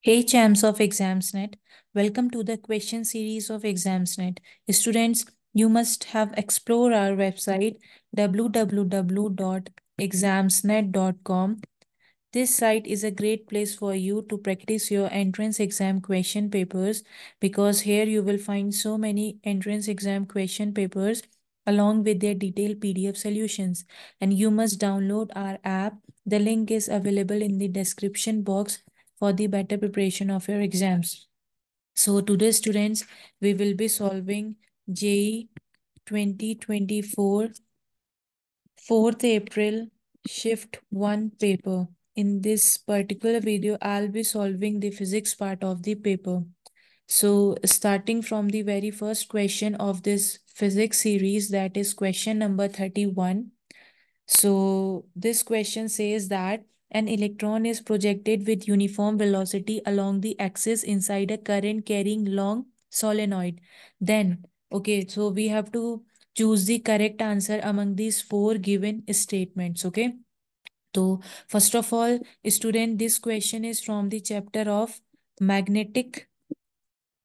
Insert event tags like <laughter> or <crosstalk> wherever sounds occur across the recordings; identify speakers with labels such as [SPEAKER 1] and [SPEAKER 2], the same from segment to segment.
[SPEAKER 1] Hey champs of ExamsNet, welcome to the question series of ExamsNet. Students, you must have explored our website www.examsnet.com. This site is a great place for you to practice your entrance exam question papers because here you will find so many entrance exam question papers along with their detailed PDF solutions. And you must download our app. The link is available in the description box for the better preparation of your exams. So today students, we will be solving JE 2024 4th April shift 1 paper. In this particular video, I'll be solving the physics part of the paper. So starting from the very first question of this physics series that is question number 31. So this question says that an electron is projected with uniform velocity along the axis inside a current carrying long solenoid. Then, okay, so we have to choose the correct answer among these four given statements, okay? So first of all, student, this question is from the chapter of magnetic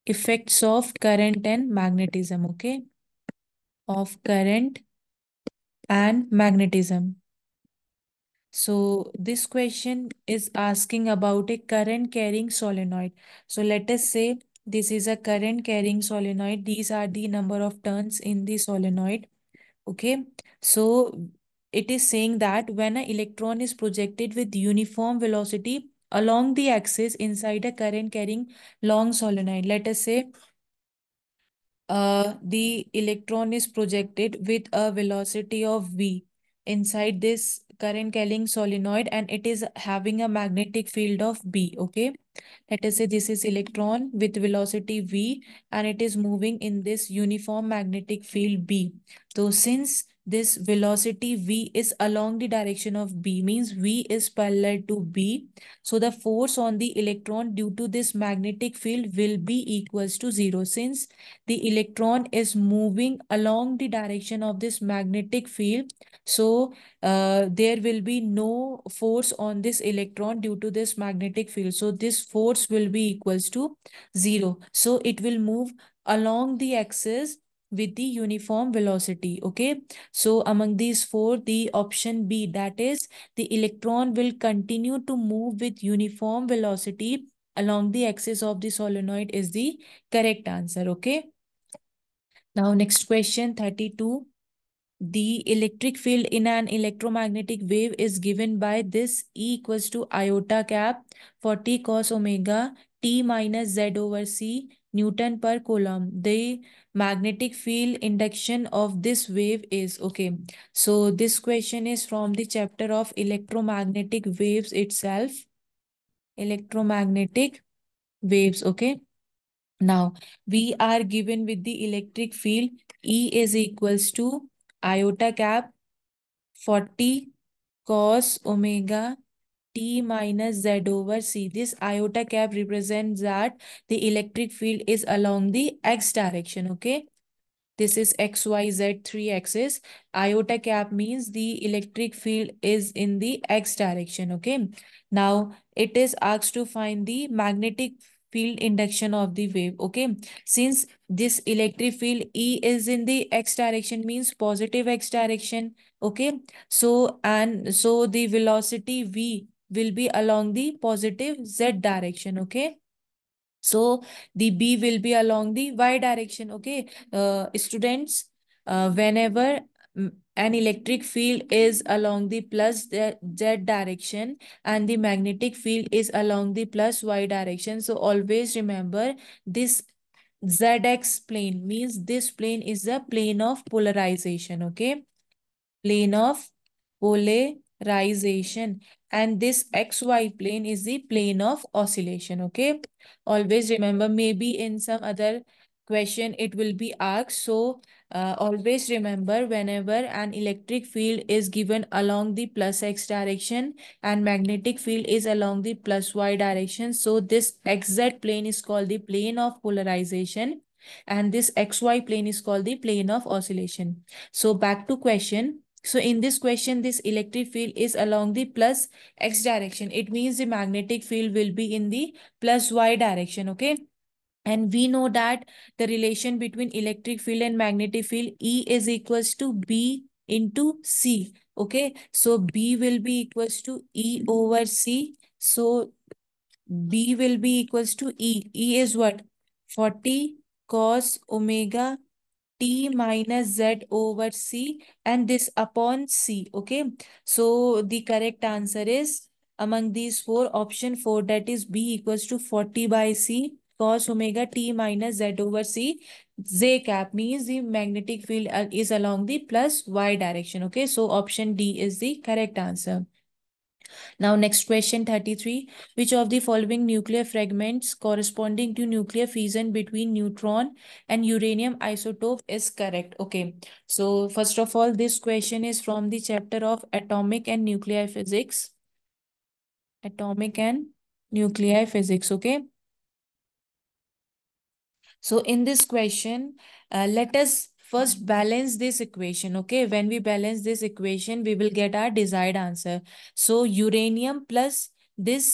[SPEAKER 1] effects of current and magnetism, okay? of current and magnetism. So this question is asking about a current carrying solenoid. So let us say this is a current carrying solenoid. These are the number of turns in the solenoid. Okay. So it is saying that when an electron is projected with uniform velocity along the axis inside a current carrying long solenoid, let us say uh, the electron is projected with a velocity of v inside this current Kelling solenoid and it is having a magnetic field of B, okay? Let us say this is electron with velocity V and it is moving in this uniform magnetic field B. So since this velocity V is along the direction of B means V is parallel to B. So the force on the electron due to this magnetic field will be equals to zero since the electron is moving along the direction of this magnetic field. So uh, there will be no force on this electron due to this magnetic field. So this force will be equals to zero. So it will move along the axis with the uniform velocity. Okay. So among these four, the option B, that is the electron will continue to move with uniform velocity along the axis of the solenoid is the correct answer. Okay. Now next question 32. The electric field in an electromagnetic wave is given by this E equals to iota cap 40 cos omega t minus z over c Newton per coulomb. The magnetic field induction of this wave is, okay. So this question is from the chapter of electromagnetic waves itself. Electromagnetic waves, okay. Now, we are given with the electric field E is equals to iota cap 40 cos omega t minus z over c. This iota cap represents that the electric field is along the x direction, okay? This is xyz 3 axis. Iota cap means the electric field is in the x direction, okay? Now, it is asked to find the magnetic field induction of the wave, okay? Since this electric field E is in the x direction means positive x direction, okay? So, and so the velocity V will be along the positive Z direction, okay? So the B will be along the Y direction, okay? Uh, students, uh, whenever mm, an electric field is along the plus z direction and the magnetic field is along the plus y direction. So always remember this zx plane means this plane is the plane of polarization. Okay. Plane of polarization polarization and this xy plane is the plane of oscillation okay always remember maybe in some other question it will be asked so uh, always remember whenever an electric field is given along the plus x direction and magnetic field is along the plus y direction so this xz plane is called the plane of polarization and this xy plane is called the plane of oscillation so back to question so in this question, this electric field is along the plus x direction. It means the magnetic field will be in the plus y direction, okay? And we know that the relation between electric field and magnetic field E is equals to B into C, okay? So B will be equals to E over C. So B will be equals to E. E is what? 40 cos omega t minus z over c and this upon c. Okay. So the correct answer is among these four option 4 that is b equals to 40 by c cos omega t minus z over c z cap means the magnetic field uh, is along the plus y direction. Okay. So option D is the correct answer. Now next question 33. Which of the following nuclear fragments corresponding to nuclear fission between neutron and uranium isotope is correct? Okay. So first of all, this question is from the chapter of atomic and nuclear physics. Atomic and nuclear physics. Okay. So in this question, uh, let us first balance this equation, okay? When we balance this equation, we will get our desired answer. So uranium plus this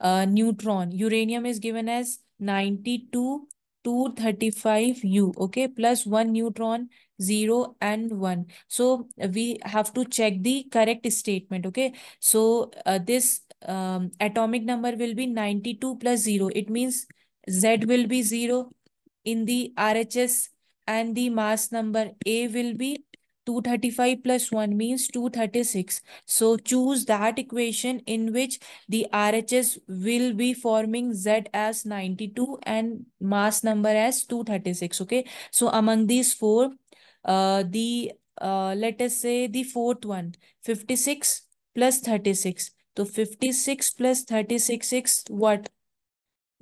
[SPEAKER 1] uh, neutron, uranium is given as 92 235U, okay, plus 1 neutron, 0 and 1. So, we have to check the correct statement, okay. So, uh, this um, atomic number will be 92 plus 0. It means Z will be 0. In the RHS and the mass number A will be 235 plus 1 means 236. So choose that equation in which the RHS will be forming Z as 92 and mass number as 236. Okay. So among these four, uh, the uh, let us say the fourth one, 56 plus 36. So 56 plus 36 is what?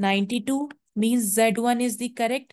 [SPEAKER 1] 92 means Z1 is the correct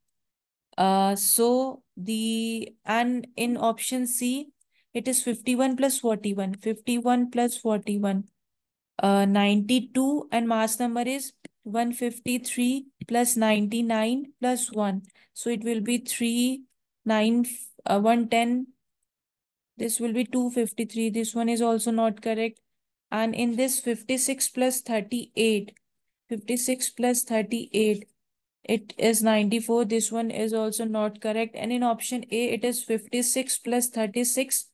[SPEAKER 1] Uh, so the, and in option C, it is 51 plus 41, 51 plus 41, uh, 92 and mass number is 153 plus 99 plus 1. So it will be 3, 9, uh, 110. This will be 253. This one is also not correct. And in this 56 plus 38, 56 plus 38, it is 94 this one is also not correct and in option a it is 56 plus 36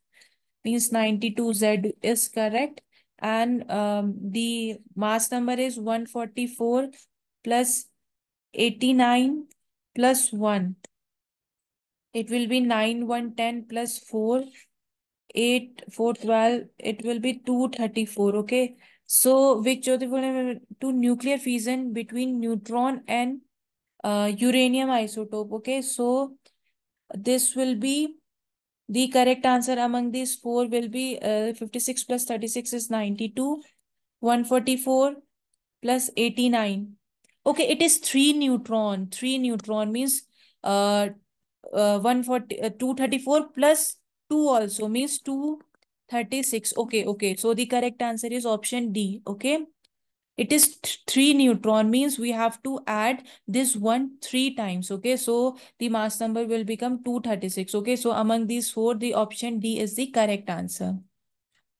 [SPEAKER 1] means 92z is correct and um, the mass number is 144 plus 89 plus 1 it will be 9 1 10 plus 4 8 4 12 it will be 234 okay so which Jyotipuram to nuclear fission between neutron and uh, uranium isotope. Okay, so this will be the correct answer among these four will be uh, 56 plus 36 is 92, 144 plus 89. Okay, it is 3 neutron. 3 neutron means uh, uh, uh 234 plus 2 also means 236. Okay, okay. So the correct answer is option D. Okay it is three neutron means we have to add this one three times okay so the mass number will become 236 okay so among these four the option d is the correct answer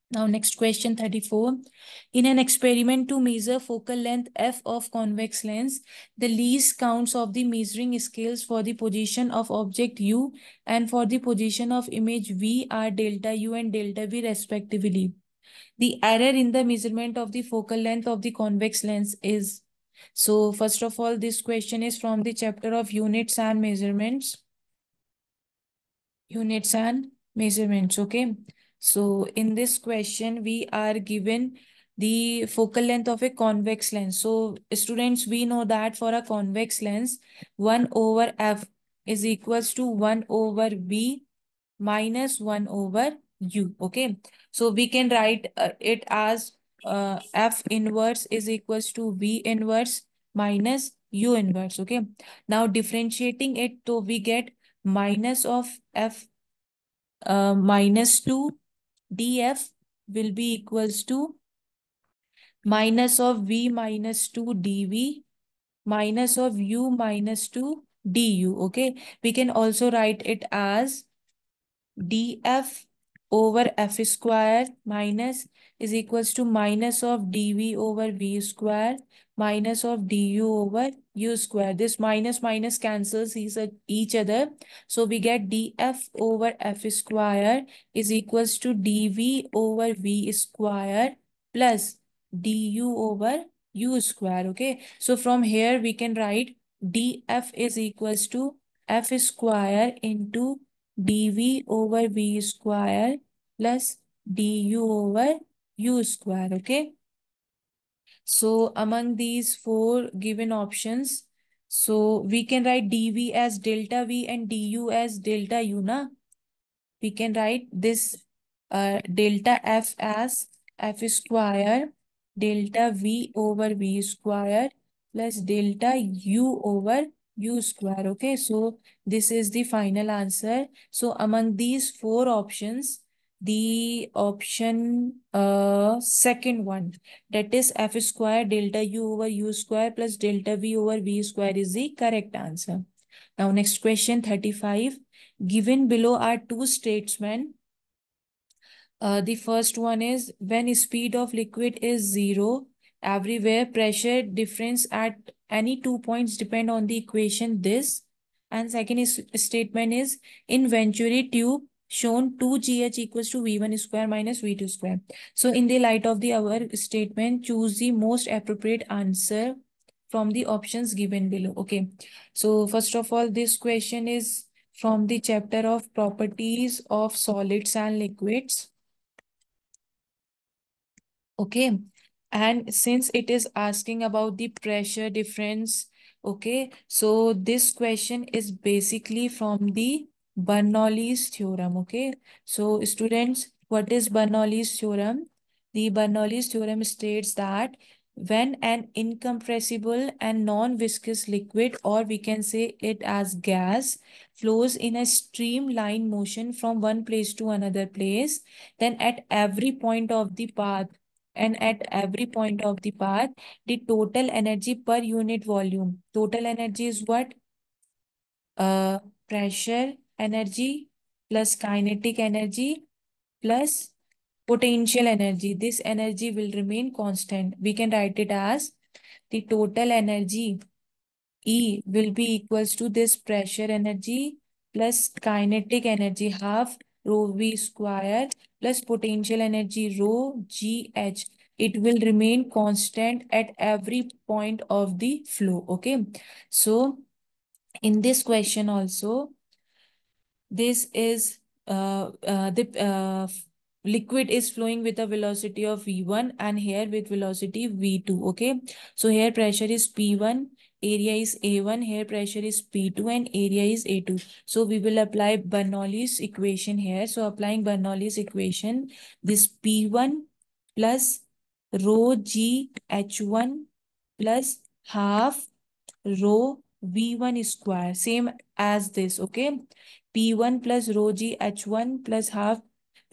[SPEAKER 1] now next question 34. In an experiment to measure focal length f of convex lens, the least counts of the measuring scales for the position of object u and for the position of image v are delta u and delta v respectively the error in the measurement of the focal length of the convex lens is. So first of all, this question is from the chapter of units and measurements. Units and measurements, okay? So in this question, we are given the focal length of a convex lens. So students, we know that for a convex lens, 1 over f is equals to 1 over b minus 1 over u. Okay. So we can write uh, it as uh, F inverse is equals to V inverse minus U inverse. Okay. Now differentiating it, so we get minus of F uh, minus 2 df will be equals to minus of v minus 2 dv minus of u minus 2 du. Okay. We can also write it as df over f square minus is equals to minus of dv over v square minus of du over u square. This minus minus cancels each other. So we get df over f square is equals to dv over v square plus du over u square. Okay. So from here we can write df is equals to f square into dv over v square plus du over u square, okay? So among these four given options, so we can write dv as delta v and du as delta u, na? We can write this uh, delta f as f square delta v over v square plus delta u over u square. Okay, so this is the final answer. So among these four options, the option uh second one that is f square delta u over u square plus delta v over v square is the correct answer. Now next question 35. Given below are two statements. Uh, the first one is when speed of liquid is zero, everywhere pressure difference at any two points depend on the equation this and second is statement is in Venturi tube shown 2gh equals to v1 square minus v2 square. So in the light of the our statement, choose the most appropriate answer from the options given below. Okay. So first of all, this question is from the chapter of properties of solids and liquids. Okay and since it is asking about the pressure difference okay so this question is basically from the bernoulli's theorem okay so students what is bernoulli's theorem the bernoulli's theorem states that when an incompressible and non-viscous liquid or we can say it as gas flows in a streamlined motion from one place to another place then at every point of the path and at every point of the path, the total energy per unit volume. Total energy is what? Uh, pressure energy plus kinetic energy plus potential energy. This energy will remain constant. We can write it as the total energy E will be equals to this pressure energy plus kinetic energy half rho V squared plus potential energy rho GH. It will remain constant at every point of the flow. Okay. So in this question also, this is uh, uh, the uh, liquid is flowing with a velocity of V1 and here with velocity V2. Okay. So here pressure is P1 area is A1, here pressure is P2 and area is A2. So we will apply Bernoulli's equation here. So applying Bernoulli's equation, this P1 plus rho G H1 plus half rho V1 square. Same as this, okay? P1 plus rho G H1 plus half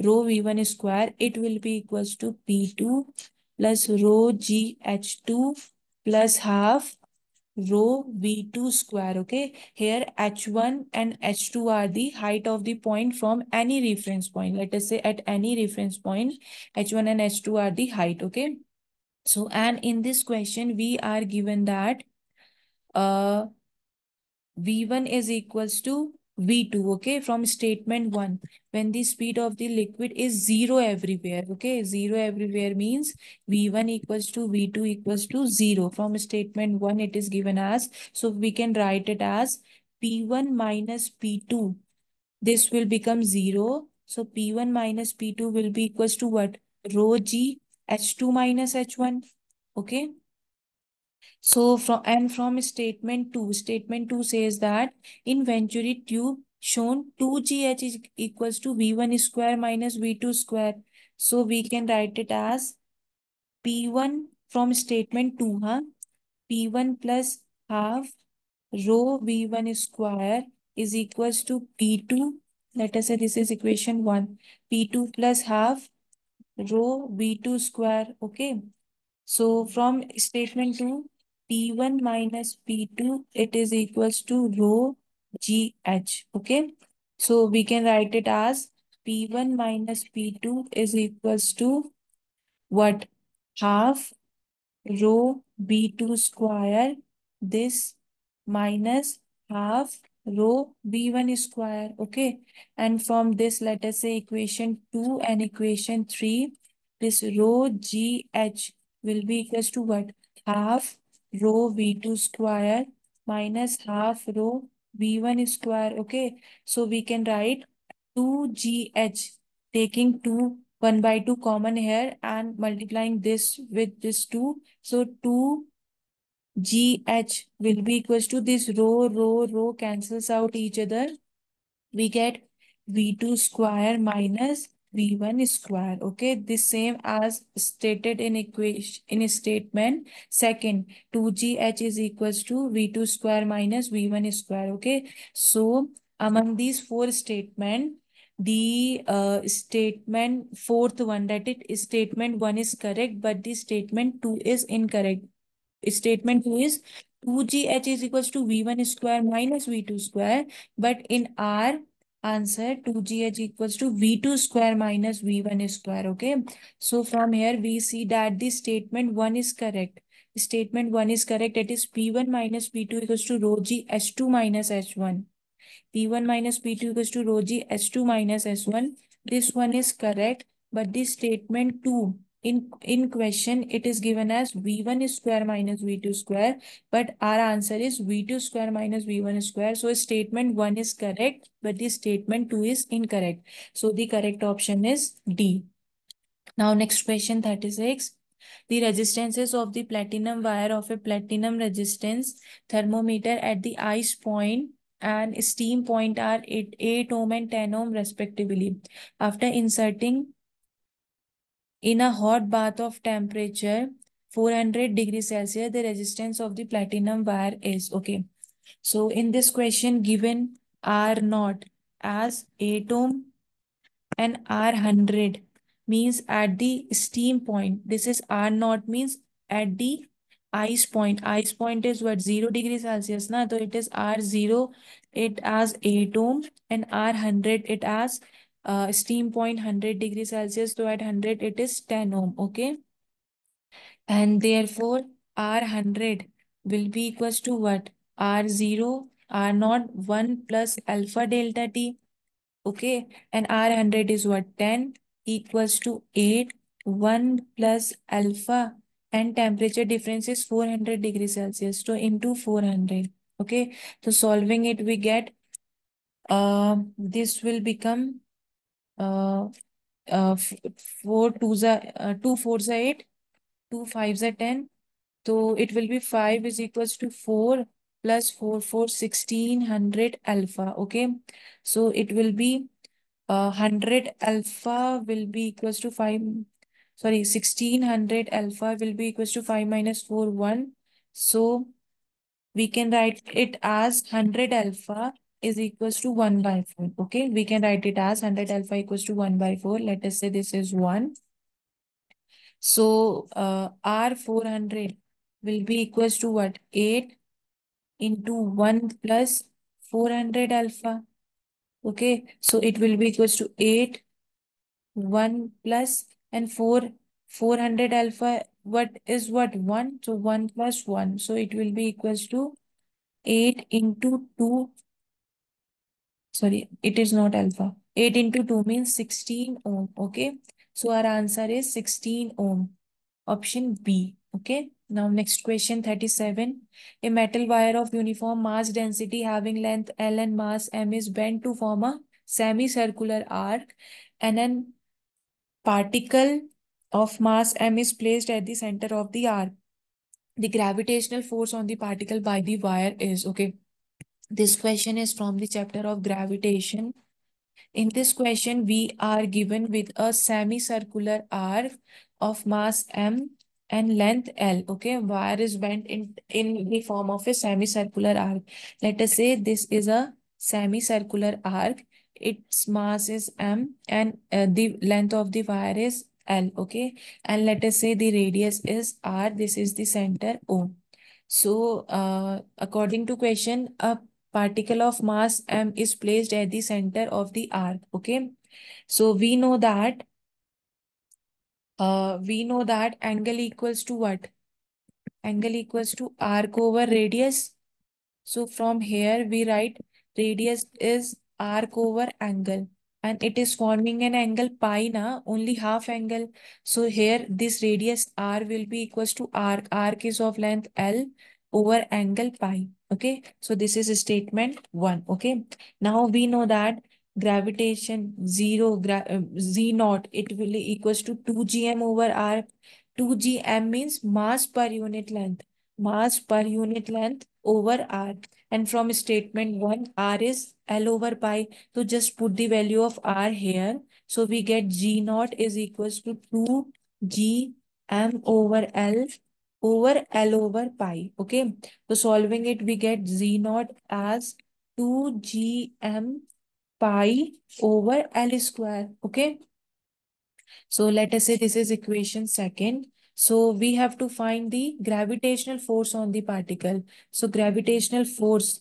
[SPEAKER 1] rho V1 square. It will be equals to P2 plus rho G H2 plus half Row V2 square, okay? Here H1 and H2 are the height of the point from any reference point. Let us say at any reference point, H1 and H2 are the height, okay? So, and in this question, we are given that uh, V1 is equals to V2, okay, from statement 1, when the speed of the liquid is 0 everywhere, okay, 0 everywhere means V1 equals to V2 equals to 0. From statement 1, it is given as, so we can write it as P1 minus P2. This will become 0. So P1 minus P2 will be equals to what? Rho G H2 minus H1, okay. So from and from statement 2, statement 2 says that in Venturi tube shown 2GH is equals to V1 square minus V2 square. So we can write it as P1 from statement 2, huh? P1 plus half rho V1 square is equals to P2. Let us say this is equation 1. P2 plus half rho V2 square. Okay. So from statement 2, P1 minus P2, it is equals to rho GH. Okay. So we can write it as P1 minus P2 is equals to what? Half rho B2 square this minus half rho B1 square. Okay. And from this, let us say equation 2 and equation 3, this rho GH will be equals to what? Half row V2 square minus half row V1 square. Okay. So we can write 2GH taking 2 1 by 2 common here and multiplying this with this 2. So 2 GH will be equals to this row, row, row cancels out each other. We get V2 square minus V1 square. Okay, the same as stated in equation in statement second. 2GH is equals to V2 square minus V1 square. Okay, so among these four statement, the uh, statement fourth one that it statement one is correct, but the statement two is incorrect. Statement two is 2GH is equals to V1 square minus V2 square, but in R answer 2gh equals to v2 square minus v1 square. Okay. So from here we see that the statement 1 is correct. Statement 1 is correct. That is p1 minus p2 equals to rho g h2 minus h1. p1 minus p2 equals to rho g h2 minus h1. This one is correct. But this statement 2 in, in question, it is given as V1 square minus V2 square, but our answer is V2 square minus V1 square. So statement 1 is correct, but the statement 2 is incorrect. So the correct option is D. Now next question 36. The resistances of the platinum wire of a platinum resistance thermometer at the ice point and steam point are 8, 8 ohm and 10 ohm respectively. After inserting in a hot bath of temperature 400 degrees Celsius, the resistance of the platinum wire is, okay. So in this question given R naught as 8 ohm and R 100 means at the steam point. This is R naught means at the ice point. Ice point is what? 0 degrees Celsius. Na? So it is R0, it as 8 ohm and R100, it as uh, steam point 100 degrees Celsius. So at 100, it is 10 ohm. Okay. And therefore, R100 will be equals to what? R0, R0, 1 plus alpha delta T. Okay. And R100 is what? 10 equals to 8, 1 plus alpha and temperature difference is 400 degrees Celsius. So into 400. Okay. So solving it, we get uh, this will become uh, uh, four twos are uh, two fours are eight, two fives are ten. So it will be five is equals to four plus four four sixteen hundred alpha. Okay, so it will be uh, hundred alpha will be equals to five. Sorry, sixteen hundred alpha will be equals to five minus four one. So we can write it as hundred alpha is equals to 1 by 4. Okay, we can write it as 100 alpha equals to 1 by 4. Let us say this is 1. So uh, R 400 will be equals to what? 8 into 1 plus 400 alpha. Okay, so it will be equals to 8, 1 plus and 4, 400 alpha. What is what? 1. So 1 plus 1. So it will be equals to 8 into 2 sorry, it is not alpha. 8 into 2 means 16 ohm, okay? So our answer is 16 ohm, option B, okay? Now next question 37. A metal wire of uniform mass density having length L and mass M is bent to form a semicircular arc and then particle of mass m is placed at the center of the arc. The gravitational force on the particle by the wire is, okay, this question is from the chapter of gravitation. In this question, we are given with a semicircular arc of mass m and length L. Okay, wire is bent in, in the form of a semicircular arc. Let us say this is a semicircular arc. Its mass is M and uh, the length of the wire is L. Okay, and let us say the radius is R. This is the center O. So, uh, according to question, a particle of mass m is placed at the center of the arc okay so we know that uh we know that angle equals to what angle equals to arc over radius so from here we write radius is arc over angle and it is forming an angle pi na only half angle so here this radius r will be equals to arc arc is of length l over angle pi. Okay, so this is statement one. Okay, now we know that gravitation zero gra uh, z naught it will equals to 2 gm over r 2 gm means mass per unit length mass per unit length over r and from statement 1 r is l over pi so just put the value of r here so we get g naught is equals to 2 g m over l over L over pi. Okay. So solving it, we get Z naught as 2gm pi over L square. Okay. So let us say this is equation second. So we have to find the gravitational force on the particle. So gravitational force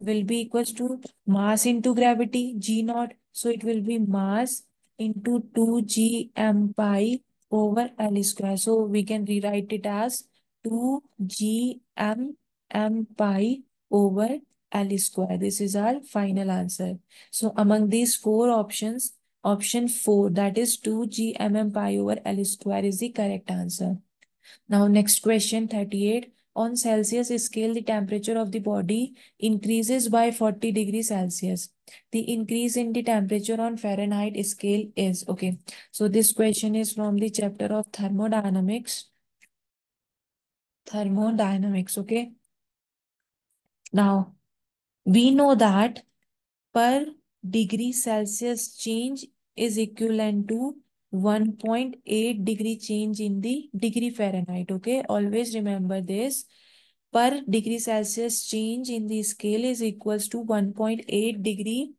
[SPEAKER 1] will be equals to mass into gravity, G naught. So it will be mass into 2 g m pi over L square. So we can rewrite it as 2gm m pi over L square. This is our final answer. So among these four options, option 4 that is M M pi over L square is the correct answer. Now next question 38. On Celsius scale, the temperature of the body increases by 40 degrees Celsius. The increase in the temperature on Fahrenheit scale is, okay. So this question is from the chapter of thermodynamics thermodynamics, okay? Now, we know that per degree Celsius change is equivalent to 1.8 degree change in the degree Fahrenheit, okay? Always remember this. Per degree Celsius change in the scale is equals to 1.8 degree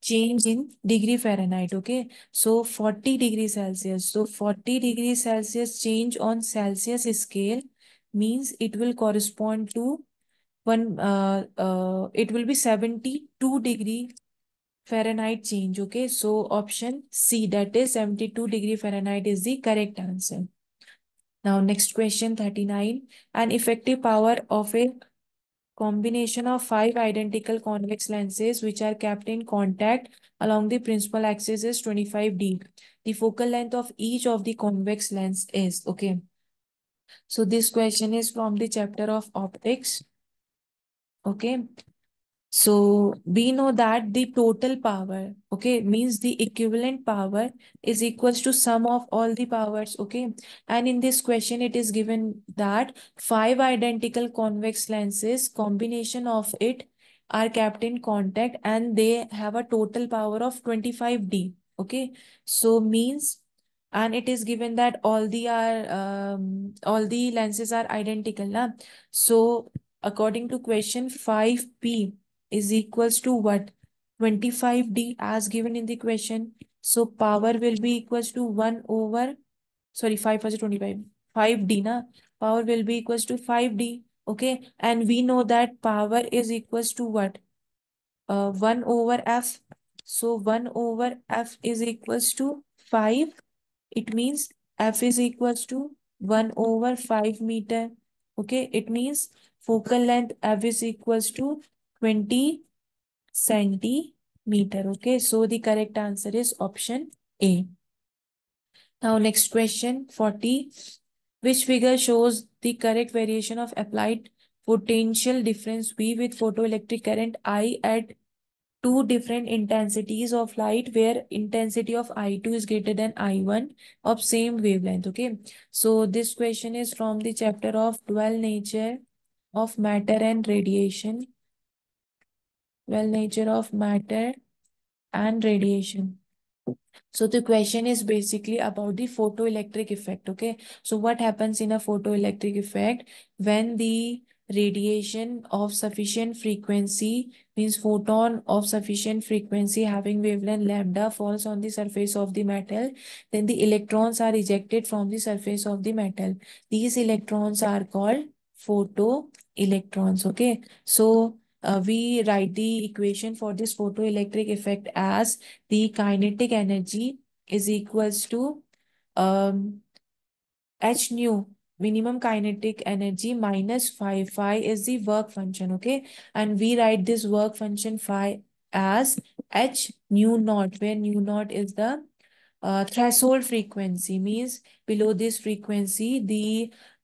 [SPEAKER 1] change in degree Fahrenheit, okay? So 40 degree Celsius. So 40 degree Celsius change on Celsius scale means it will correspond to one uh, uh it will be 72 degree Fahrenheit change. Okay, so option C that is 72 degree Fahrenheit is the correct answer. Now next question 39. An effective power of a combination of five identical convex lenses which are kept in contact along the principal axis is 25D. The focal length of each of the convex lens is, okay. So this question is from the chapter of optics. Okay. So we know that the total power, okay, means the equivalent power is equals to sum of all the powers, okay. And in this question, it is given that five identical convex lenses, combination of it are kept in contact and they have a total power of 25D, okay. So means and it is given that all the are um, all the lenses are identical na? so according to question 5p is equals to what 25d as given in the question so power will be equals to 1 over sorry 5 plus 25 5d na power will be equals to 5d okay and we know that power is equals to what uh 1 over f so 1 over f is equals to 5 it means F is equals to 1 over 5 meter. Okay, it means focal length F is equals to 20 centimeter. Okay, so the correct answer is option A. Now next question 40. Which figure shows the correct variation of applied potential difference V with photoelectric current I at two different intensities of light where intensity of I2 is greater than I1 of same wavelength. Okay. So this question is from the chapter of dual nature of matter and radiation. Dual nature of matter and radiation. So the question is basically about the photoelectric effect. Okay. So what happens in a photoelectric effect when the radiation of sufficient frequency means photon of sufficient frequency having wavelength lambda falls on the surface of the metal then the electrons are ejected from the surface of the metal these electrons are called photoelectrons okay so uh, we write the equation for this photoelectric effect as the kinetic energy is equals to um, h nu minimum kinetic energy minus phi phi is the work function okay and we write this work function phi as h nu naught where nu naught is the uh, threshold frequency means below this frequency the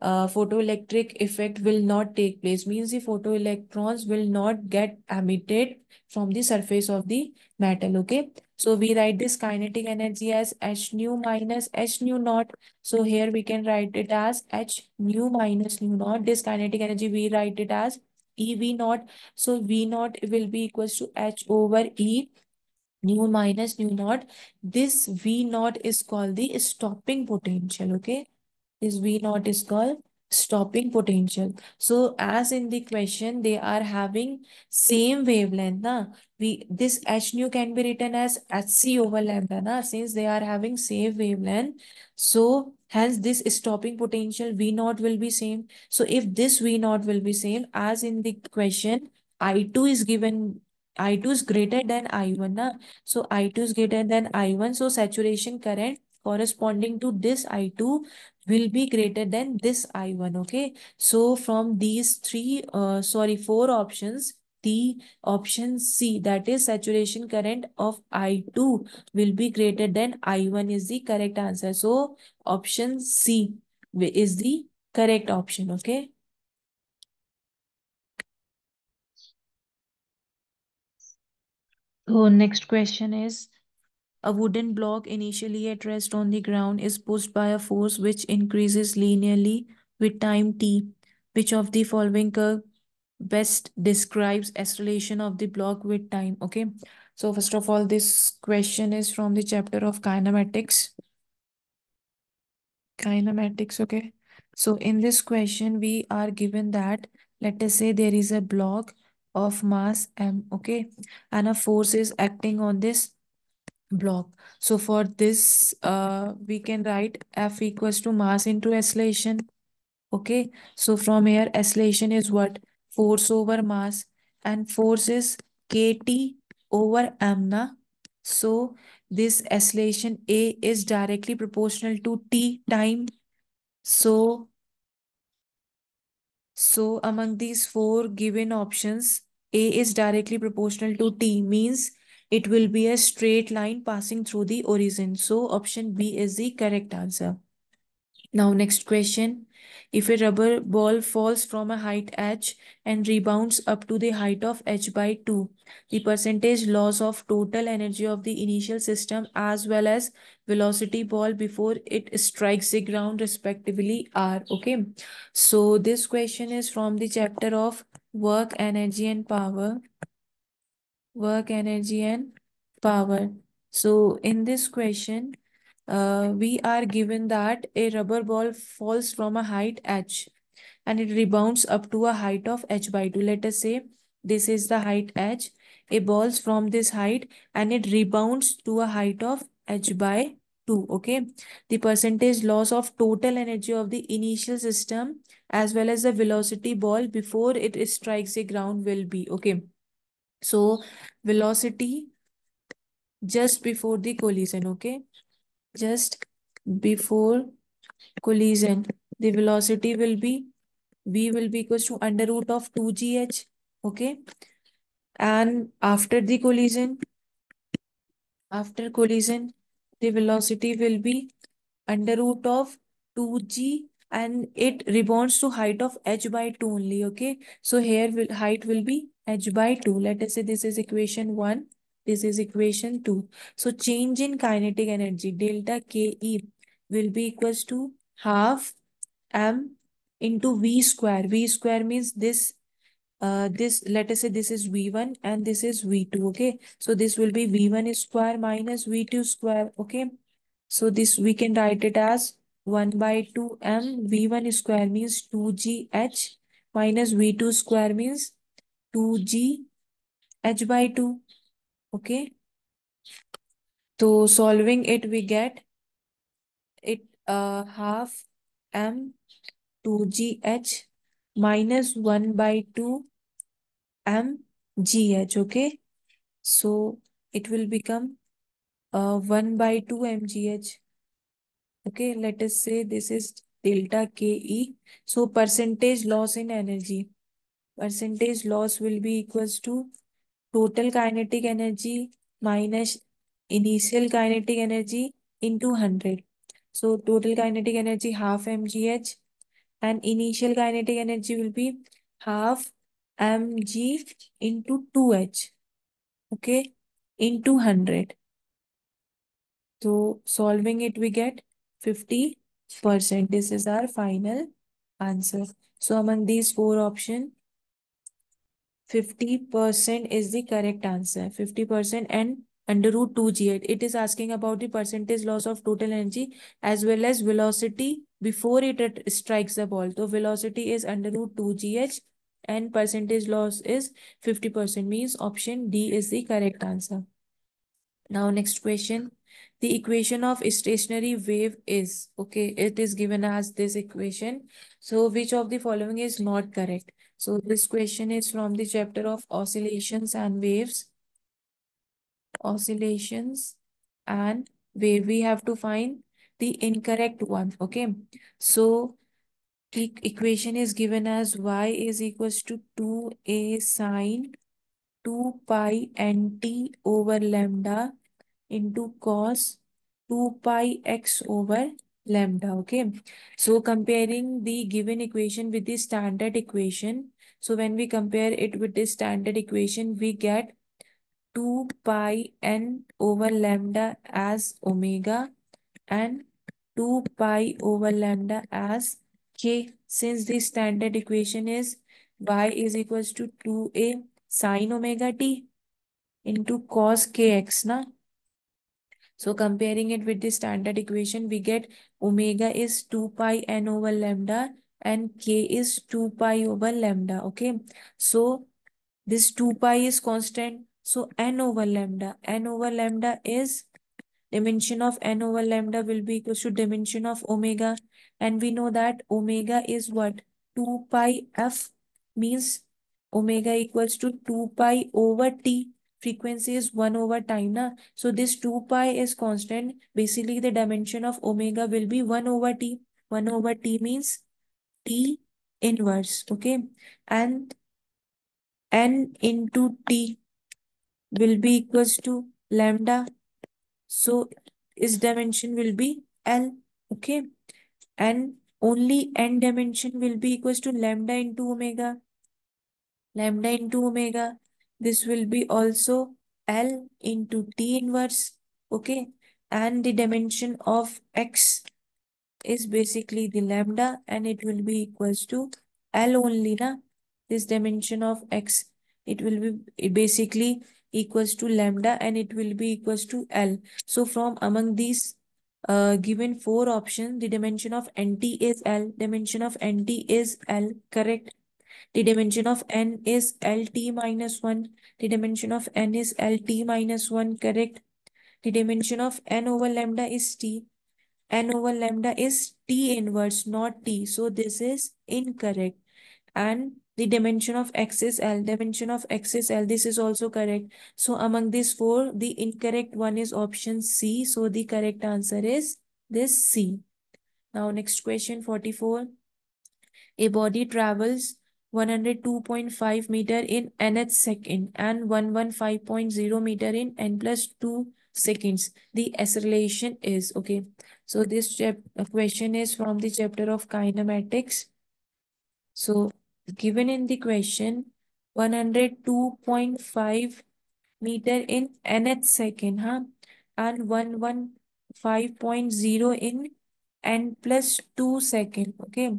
[SPEAKER 1] uh, photoelectric effect will not take place means the photoelectrons will not get emitted from the surface of the metal okay so we write this kinetic energy as H nu minus H nu naught. So here we can write it as H nu minus nu naught. This kinetic energy we write it as E V naught. So V naught will be equals to H over E nu minus nu naught. This V naught is called the stopping potential. Okay. This V naught is called stopping potential. So as in the question, they are having same wavelength. Na? We This h nu can be written as hc over lambda na? since they are having same wavelength. So hence this stopping potential v naught will be same. So if this v naught will be same as in the question, i2 is given I2 is greater than I1. Na? So I2 is greater than I1. So saturation current corresponding to this I2 will be greater than this I1. Okay. So from these three, uh, sorry, four options, the option C that is saturation current of I2 will be greater than I1 is the correct answer. So option C is the correct option. Okay. So next question is a wooden block initially at rest on the ground is pushed by a force which increases linearly with time t. Which of the following curve best describes acceleration of the block with time? Okay. So first of all, this question is from the chapter of kinematics. Kinematics, okay. So in this question, we are given that, let us say there is a block of mass m, okay. And a force is acting on this block. So for this, uh, we can write F equals to mass into acceleration. Okay, so from here, acceleration is what? Force over mass and force is kt over m na. So this acceleration A is directly proportional to t time. So, so among these four given options, A is directly proportional to t means it will be a straight line passing through the origin. So option B is the correct answer. Now next question. If a rubber ball falls from a height h and rebounds up to the height of h by 2, the percentage loss of total energy of the initial system as well as velocity ball before it strikes the ground respectively are. Okay. So this question is from the chapter of work, energy and power work energy and power so in this question uh, we are given that a rubber ball falls from a height h and it rebounds up to a height of h by 2 let us say this is the height h it balls from this height and it rebounds to a height of h by 2 okay the percentage loss of total energy of the initial system as well as the velocity ball before it strikes the ground will be okay so velocity just before the collision, okay? Just before collision, the velocity will be, V will be equals to under root of 2gh, okay? And after the collision, after collision, the velocity will be under root of 2g and it rebounds to height of h by 2 only, okay? So here will, height will be h by 2. Let us say this is equation 1, this is equation 2. So change in kinetic energy, delta Ke will be equals to half m into v square. v square means this uh, this let us say this is v1 and this is v2 okay so this will be v1 square minus v2 square okay so this we can write it as one by two M V one square means two G H minus V two square means two G H by two okay तो solving it we get it half M two G H minus one by two M G H okay so it will become one by two M G H okay let us say this is delta ke so percentage loss in energy percentage loss will be equals to total kinetic energy minus initial kinetic energy into 100 so total kinetic energy half mgh and initial kinetic energy will be half mg into 2h okay into 100 so solving it we get 50%. This is our final answer. So among these four options, 50% is the correct answer. 50% and under root 2g8. is asking about the percentage loss of total energy as well as velocity before it strikes the ball. So velocity is under root 2gh and percentage loss is 50% means option D is the correct answer. Now next question the equation of stationary wave is. Okay, it is given as this equation. So which of the following is not correct? So this question is from the chapter of oscillations and waves. Oscillations and wave. We have to find the incorrect one. Okay, so the equation is given as y is equals to 2a sine 2 pi nt over lambda into cos 2 pi x over lambda. Okay. So comparing the given equation with the standard equation. So when we compare it with the standard equation, we get 2 pi n over lambda as omega and 2 pi over lambda as k. Since the standard equation is y is equals to 2a sine omega t into cos kx na so comparing it with the standard equation, we get omega is 2 pi n over lambda and k is 2 pi over lambda. Okay. So this 2 pi is constant. So n over lambda, n over lambda is dimension of n over lambda will be equal to dimension of omega. And we know that omega is what? 2 pi f means omega equals to 2 pi over t frequency is 1 over time na so this 2 pi is constant basically the dimension of omega will be 1 over t 1 over t means t inverse okay and n into t will be equals to lambda so its dimension will be l okay and only n dimension will be equals to lambda into omega lambda into omega this will be also L into T inverse. Okay. And the dimension of X is basically the lambda and it will be equals to L only na. This dimension of X. It will be basically equals to lambda and it will be equals to L. So from among these uh, given four options, the dimension of NT is L, dimension of NT is L, correct? The dimension of n is LT minus 1. The dimension of n is LT minus 1, correct? The dimension of n over lambda is T. n over lambda is T inverse, not T. So this is incorrect. And the dimension of x is L. Dimension of x is L. This is also correct. So among these four, the incorrect one is option C. So the correct answer is this C. Now next question 44. A body travels 102.5 meter in nth second and 115.0 meter in n plus 2 seconds. The acceleration is, okay. So this chap uh, question is from the chapter of kinematics. So given in the question, 102.5 meter in nth second, huh? And 115.0 in n plus 2 second, okay.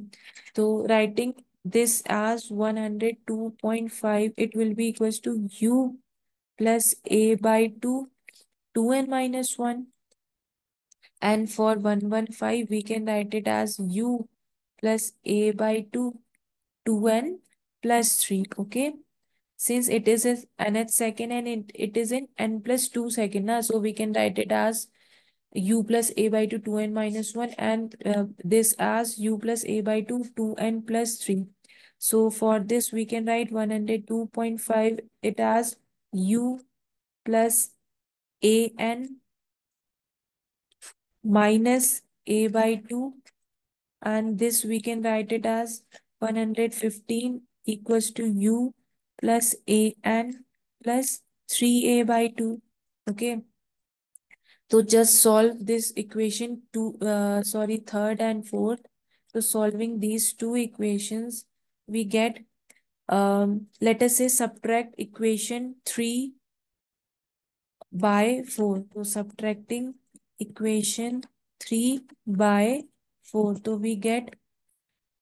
[SPEAKER 1] So writing this as 102.5 it will be equals to u plus a by 2 2n minus 1 and for 115 we can write it as u plus a by 2 2n plus 3 okay since it is an nth second and it, it is in n plus 2 second na, so we can write it as u plus a by 2, 2n minus 1 and uh, this as u plus a by 2, 2n plus 3. So for this we can write 102.5 it as u plus a n minus a by 2 and this we can write it as 115 equals to u plus a n plus 3a by 2 okay so just solve this equation to uh, sorry, third and fourth. So solving these two equations, we get, um, let us say subtract equation 3 by 4. So subtracting equation 3 by 4. So we get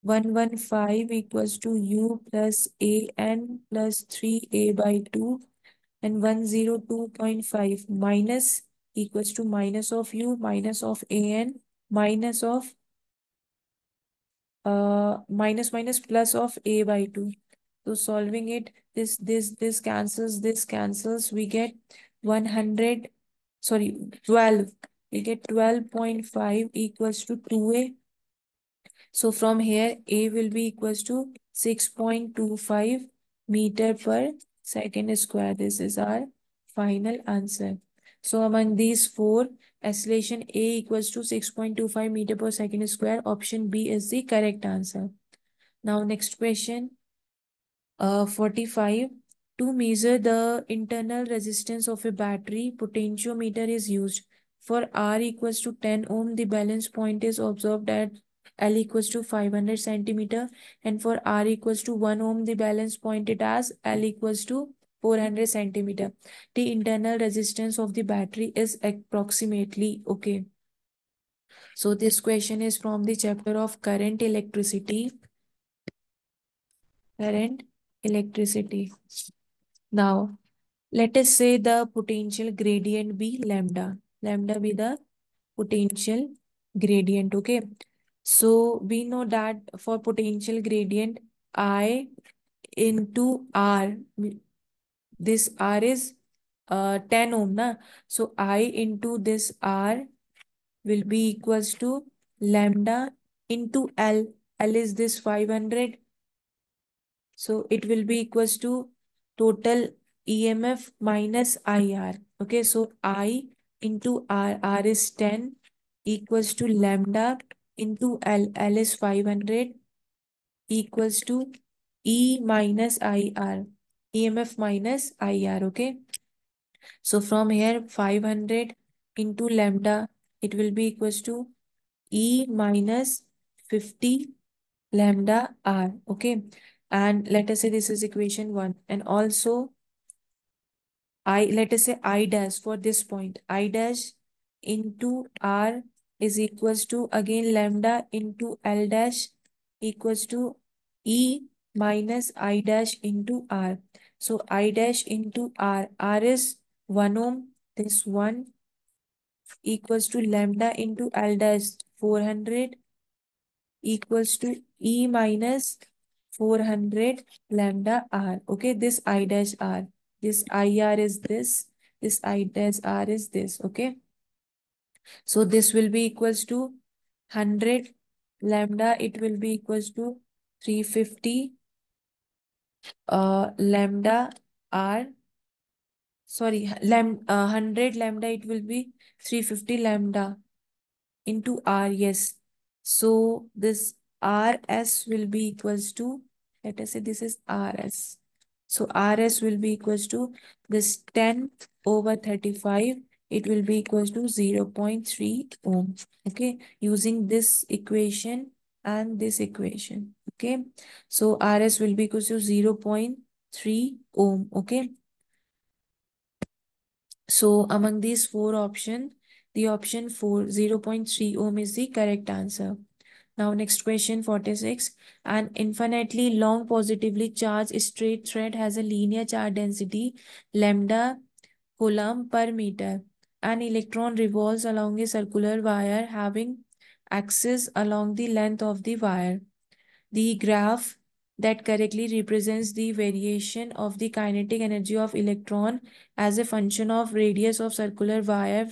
[SPEAKER 1] 115 equals to u plus a n plus 3a by 2 and 102.5 minus equals to minus of u minus of an minus of uh, minus minus plus of a by 2. So solving it, this, this, this cancels, this cancels. We get 100, sorry, 12. We get 12.5 equals to 2a. So from here, a will be equals to 6.25 meter per second square. This is our final answer. So among these four, acceleration A equals to 6.25 meter per second square. Option B is the correct answer. Now next question, uh, 45. To measure the internal resistance of a battery, potentiometer is used. For R equals to 10 ohm, the balance point is observed at L equals to 500 centimeter. And for R equals to 1 ohm, the balance point it as L equals to 400 centimeter. The internal resistance of the battery is approximately, okay. So this question is from the chapter of current electricity. Current electricity. Now, let us say the potential gradient be lambda. Lambda be the potential gradient, okay. So we know that for potential gradient, I into R this R is uh, 10 ohm. Na? So I into this R will be equals to lambda into L. L is this 500. So it will be equals to total EMF minus IR. Okay, so I into R, R is 10 equals to lambda into L, L is 500 equals to E minus IR. EMF minus IR, okay? So from here, 500 into lambda, it will be equals to E minus 50 lambda R, okay? And let us say this is equation 1. And also, I let us say I dash for this point, I dash into R is equals to again lambda into L dash equals to E minus I dash into R. So I dash into R. R is 1 ohm. This 1 equals to lambda into L dash 400 equals to E minus 400 lambda R. Okay, this I dash R. This IR is this. This I dash R is this. Okay. So this will be equals to 100 lambda. It will be equals to 350 uh, lambda r sorry lam uh, 100 lambda it will be 350 lambda into r yes so this rs will be equals to let us say this is rs so rs will be equals to this 10 over 35 it will be equals to 0 0.3 ohm okay using this equation and this equation. Okay. So RS will be equal to 0 0.3 ohm. Okay. So among these four options, the option 4 0 0.3 ohm is the correct answer. Now next question 46. An infinitely long positively charged straight thread has a linear charge density lambda coulomb per meter. An electron revolves along a circular wire having axis along the length of the wire. The graph that correctly represents the variation of the kinetic energy of electron as a function of radius of circular wire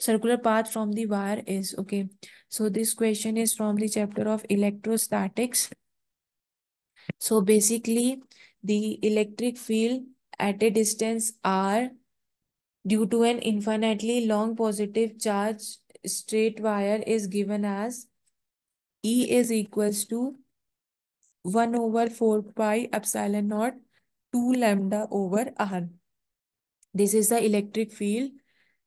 [SPEAKER 1] circular path from the wire is okay so this question is from the chapter of electrostatics so basically the electric field at a distance r due to an infinitely long positive charge straight wire is given as E is equals to 1 over 4 pi epsilon naught 2 lambda over r. This is the electric field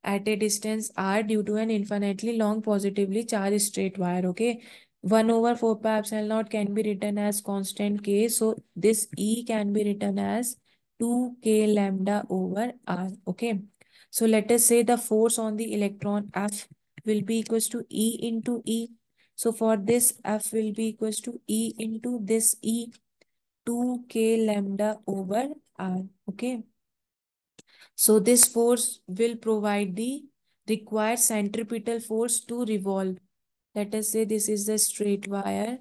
[SPEAKER 1] at a distance r due to an infinitely long positively charged straight wire. Okay. 1 over 4 pi epsilon naught can be written as constant k. So this E can be written as 2k lambda over r. Okay. So let us say the force on the electron F will be equals to E into E. So for this, F will be equals to E into this E 2K lambda over R. Okay. So this force will provide the required centripetal force to revolve. Let us say this is the straight wire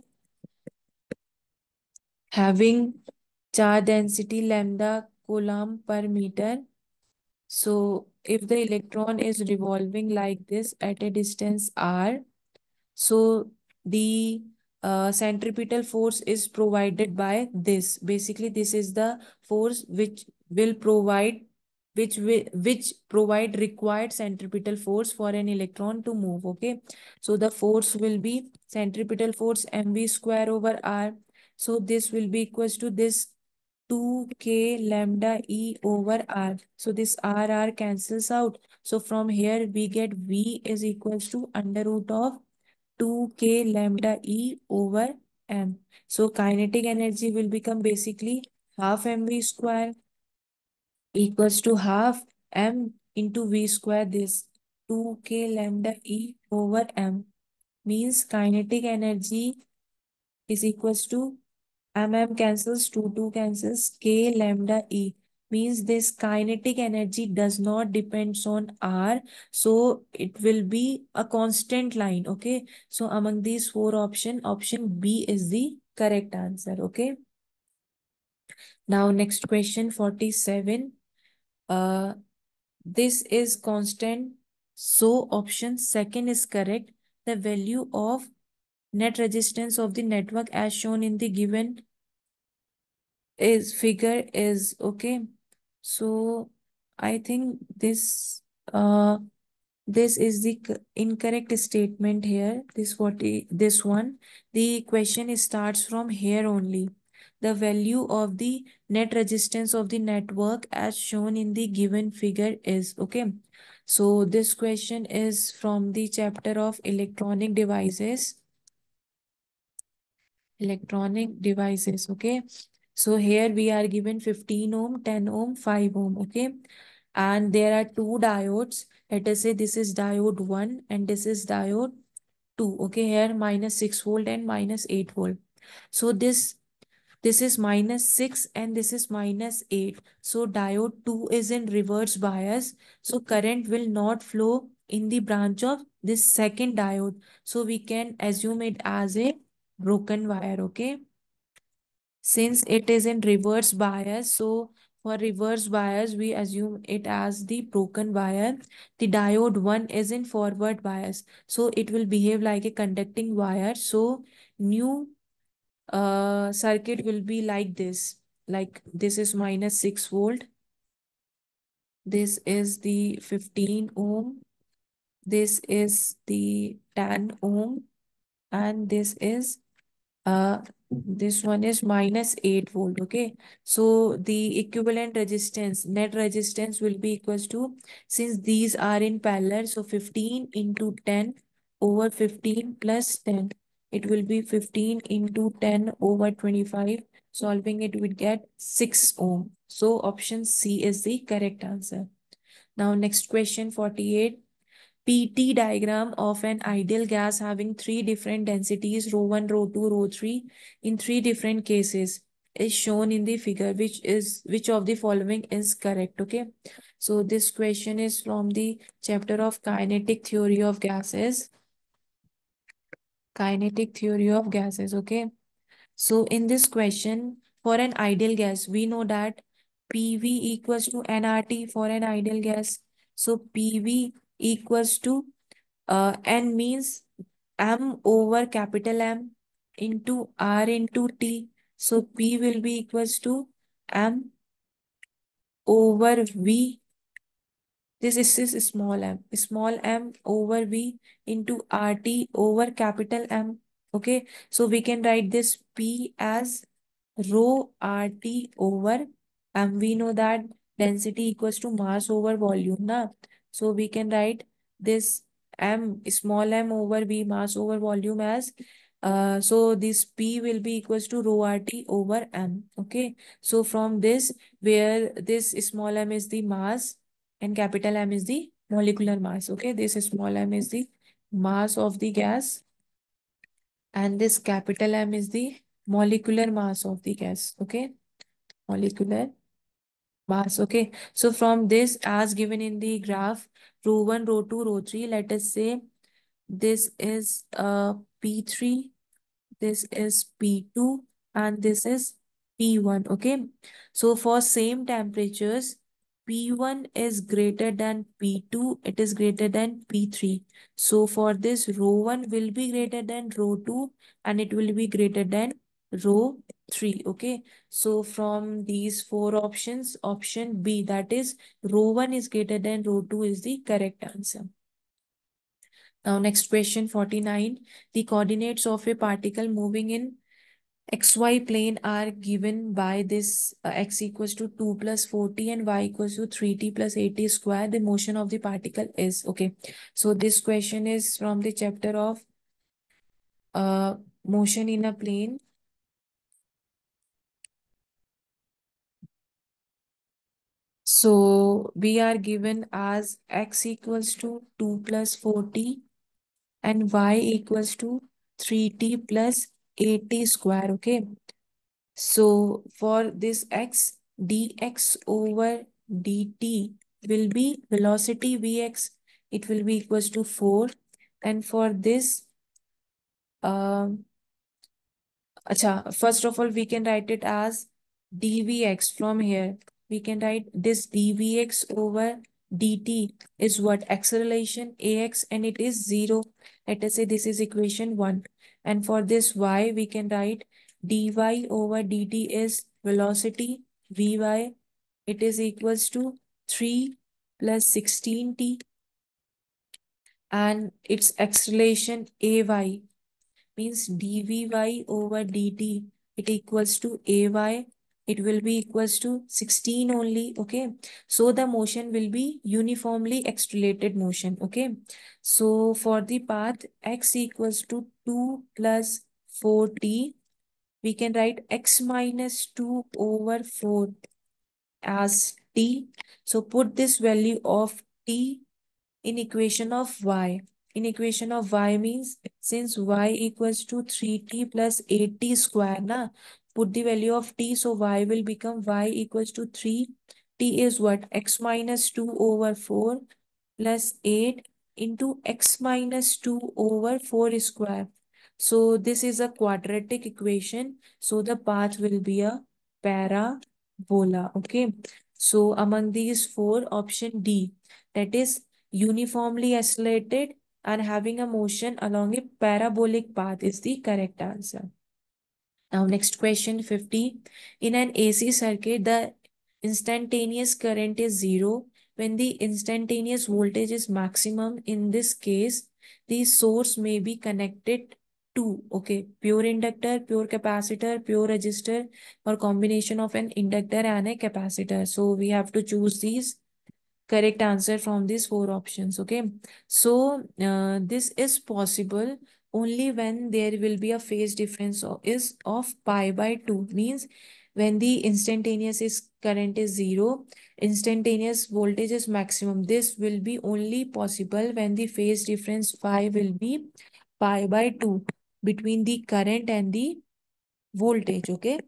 [SPEAKER 1] having charge density lambda coulomb per meter so if the electron is revolving like this at a distance r, so the uh, centripetal force is provided by this. Basically, this is the force which will provide which will, which provide required centripetal force for an electron to move okay so the force will be centripetal force mv square over r so this will be equals to this 2k lambda e over r. So this r r cancels out. So from here we get v is equals to under root of 2k lambda e over m. So kinetic energy will become basically half mv square equals to half m into v square this 2k lambda e over m means kinetic energy is equals to mm cancels 2 2 cancels k lambda e means this kinetic energy does not depends on r so it will be a constant line okay so among these four option option b is the correct answer okay now next question 47 uh this is constant so option second is correct the value of net resistance of the network as shown in the given is figure is okay so i think this uh this is the incorrect statement here this what this one the question starts from here only the value of the net resistance of the network as shown in the given figure is okay so this question is from the chapter of electronic devices electronic devices. Okay. So here we are given 15 ohm, 10 ohm, 5 ohm. Okay. And there are two diodes. Let us say this is diode 1 and this is diode 2. Okay. Here minus 6 volt and minus 8 volt. So this this is minus 6 and this is minus 8. So diode 2 is in reverse bias. So current will not flow in the branch of this second diode. So we can assume it as a broken wire okay since it is in reverse bias so for reverse bias we assume it as the broken wire the diode one is in forward bias so it will behave like a conducting wire so new uh circuit will be like this like this is minus 6 volt this is the 15 ohm this is the 10 ohm and this is uh, this one is minus 8 volt, okay? So the equivalent resistance, net resistance will be equals to, since these are in parallel, so 15 into 10 over 15 plus 10. It will be 15 into 10 over 25. Solving it, we get 6 ohm. So option C is the correct answer. Now next question 48. PT diagram of an ideal gas having three different densities, rho 1, rho 2, rho 3, in three different cases is shown in the figure, which is which of the following is correct. Okay. So this question is from the chapter of kinetic theory of gases. Kinetic theory of gases. Okay. So in this question, for an ideal gas, we know that PV equals to nRT for an ideal gas. So PV equals to uh, n means m over capital M into R into T. So P will be equals to M over V. This is, this is small m, small m over V into RT over capital M. Okay, so we can write this P as rho RT over M. We know that density equals to mass over volume. Na? So we can write this m small m over v mass over volume as uh, so this p will be equals to rho rt over m okay so from this where this small m is the mass and capital m is the molecular mass okay this small m is the mass of the gas and this capital m is the molecular mass of the gas okay molecular bars. Okay. So from this as given in the graph, row 1, row 2, row 3, let us say this is uh, P3, this is P2 and this is P1. Okay. So for same temperatures, P1 is greater than P2, it is greater than P3. So for this row 1 will be greater than row 2 and it will be greater than row three. Okay. So from these four options, option B, that is row one is greater than row two is the correct answer. Now next question 49. The coordinates of a particle moving in xy plane are given by this uh, x equals to 2 plus forty and y equals to 3t plus eighty square. The motion of the particle is, okay. So this question is from the chapter of uh, motion in a plane. So we are given as x equals to 2 plus 4t and y equals to 3t plus 8t square. Okay. So for this x, dx over dt will be velocity vx. It will be equals to 4. And for this, uh, acha, first of all, we can write it as dvx from here we can write this dvx over dt is what acceleration ax and it is 0. Let us say this is equation 1. And for this y, we can write dy over dt is velocity vy. It is equals to 3 plus 16t. And its acceleration ay means dvy over dt. It equals to ay it will be equals to 16 only, okay? So the motion will be uniformly accelerated motion, okay? So for the path x equals to 2 plus 4t, we can write x minus 2 over 4 as t. So put this value of t in equation of y. In equation of y means since y equals to 3t plus 8t square na, put the value of t. So y will become y equals to 3. t is what? x minus 2 over 4 plus 8 into x minus 2 over 4 square. So this is a quadratic equation. So the path will be a parabola. Okay. So among these four, option D, that is uniformly isolated and having a motion along a parabolic path is the correct answer. Now next question 50. In an AC circuit, the instantaneous current is zero. When the instantaneous voltage is maximum, in this case, the source may be connected to, okay, pure inductor, pure capacitor, pure resistor, or combination of an inductor and a capacitor. So we have to choose these correct answer from these four options, okay. So uh, this is possible only when there will be a phase difference of, is of pi by 2 means when the instantaneous is current is 0 instantaneous voltage is maximum this will be only possible when the phase difference phi will be pi by 2 between the current and the voltage okay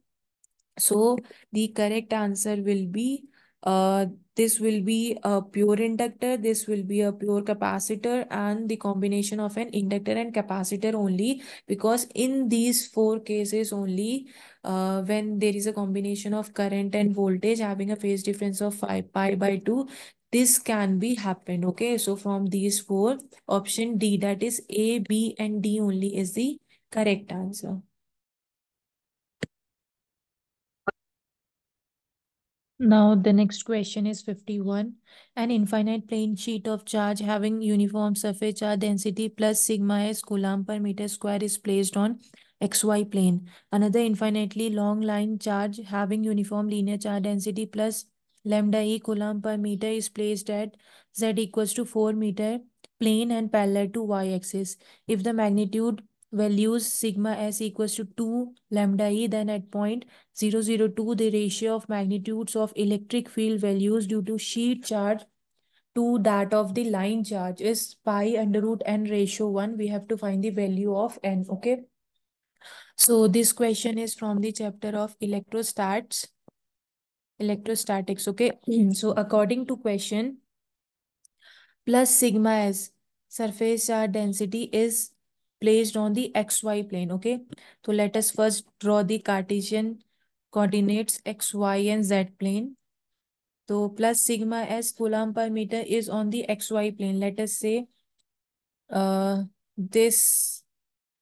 [SPEAKER 1] so the correct answer will be uh, this will be a pure inductor, this will be a pure capacitor and the combination of an inductor and capacitor only because in these four cases only uh, when there is a combination of current and voltage having a phase difference of 5 pi by 2 this can be happened okay so from these four option d that is a b and d only is the correct answer Now the next question is 51. An infinite plane sheet of charge having uniform surface charge density plus sigma s coulomb per meter square is placed on xy plane. Another infinitely long line charge having uniform linear charge density plus lambda e coulomb per meter is placed at z equals to 4 meter plane and parallel to y axis. If the magnitude values sigma s equals to 2 lambda e then at point 002 the ratio of magnitudes of electric field values due to sheet charge to that of the line charge is pi under root n ratio 1 we have to find the value of n okay so this question is from the chapter of electrostats electrostatics okay <clears throat> so according to question plus sigma s surface charge density is placed on the xy plane. Okay. So let us first draw the Cartesian coordinates x, y and z plane. So plus sigma s coulomb per meter is on the xy plane. Let us say uh, this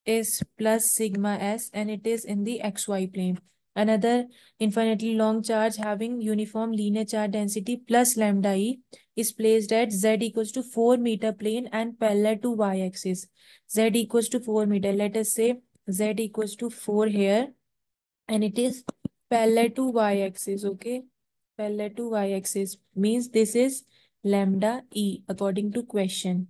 [SPEAKER 1] is plus sigma s and it is in the xy plane. Another infinitely long charge having uniform linear charge density plus lambda e is placed at z equals to 4 meter plane and parallel to y-axis. z equals to 4 meter. Let us say z equals to 4 here and it is parallel to y-axis. Okay. Parallel to y-axis means this is lambda e according to question.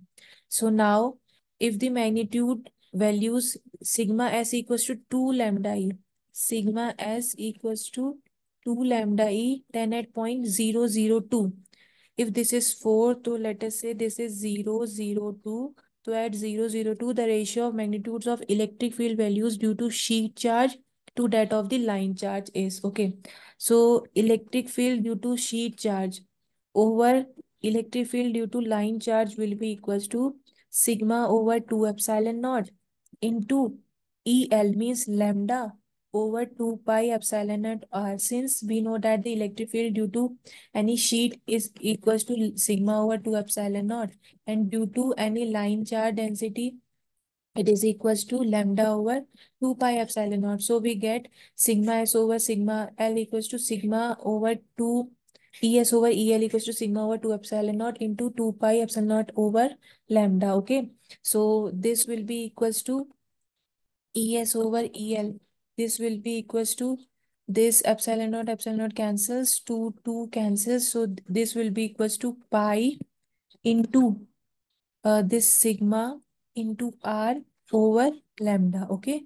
[SPEAKER 1] So now if the magnitude values sigma s equals to 2 lambda e sigma s equals to 2 lambda e, then at point point zero zero two. If this is 4, so let us say this is 0, 0, 2. So at 0, 0, 2, the ratio of magnitudes of electric field values due to sheet charge to that of the line charge is, okay. So electric field due to sheet charge over electric field due to line charge will be equals to sigma over 2 epsilon naught into EL means lambda over 2 pi epsilon naught r since we know that the electric field due to any sheet is equals to sigma over 2 epsilon naught and due to any line charge density it is equals to lambda over 2 pi epsilon naught. So we get sigma s over sigma l equals to sigma over 2 ES over EL equals to sigma over 2 epsilon naught into 2 pi epsilon naught over lambda. Okay. So this will be equals to ES over EL this will be equals to this epsilon naught epsilon naught cancels 2 2 cancels so this will be equals to pi into uh, this sigma into r over lambda okay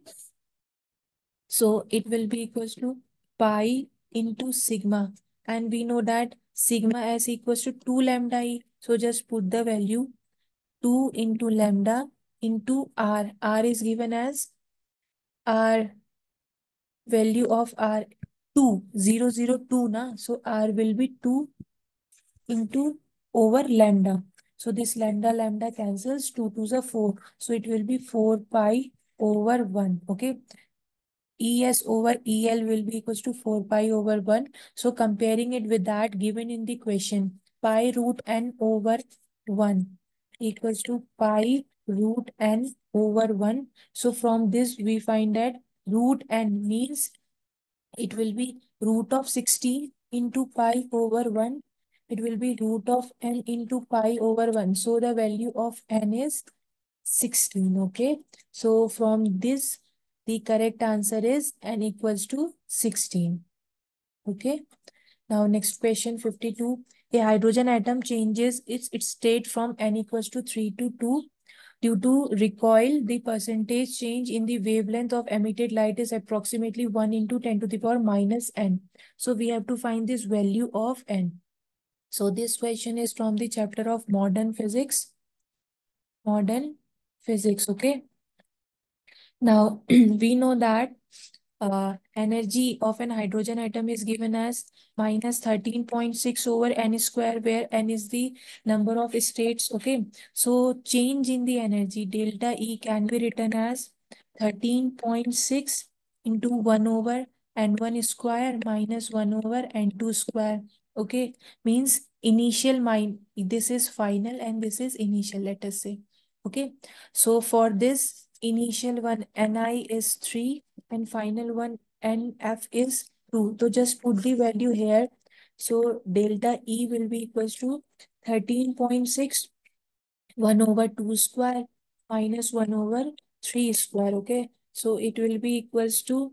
[SPEAKER 1] so it will be equals to pi into sigma and we know that sigma s equals to 2 lambda e so just put the value 2 into lambda into r r is given as r value of R 2, 0, 0, 2 na. So R will be 2 into over lambda. So this lambda lambda cancels 2 to the 4. So it will be 4 pi over 1. Okay. ES over EL will be equals to 4 pi over 1. So comparing it with that given in the question, pi root n over 1 equals to pi root n over 1. So from this we find that root and means it will be root of 16 into pi over 1. It will be root of n into pi over 1. So the value of n is 16. Okay. So from this, the correct answer is n equals to 16. Okay. Now next question 52. A hydrogen atom changes its, its state from n equals to 3 to 2 Due to recoil, the percentage change in the wavelength of emitted light is approximately 1 into 10 to the power minus n. So we have to find this value of n. So this question is from the chapter of modern physics. Modern physics, okay? Now, <clears throat> we know that uh, energy of an hydrogen atom is given as minus 13.6 over n square where n is the number of states okay so change in the energy delta e can be written as 13.6 into 1 over n 1 square minus 1 over n 2 square okay means initial mine this is final and this is initial let us say okay so for this initial one ni is 3 and final one nf is 2. So just put the value here. So delta E will be equals to 13.6 1 over 2 square minus 1 over 3 square. Okay. So it will be equals to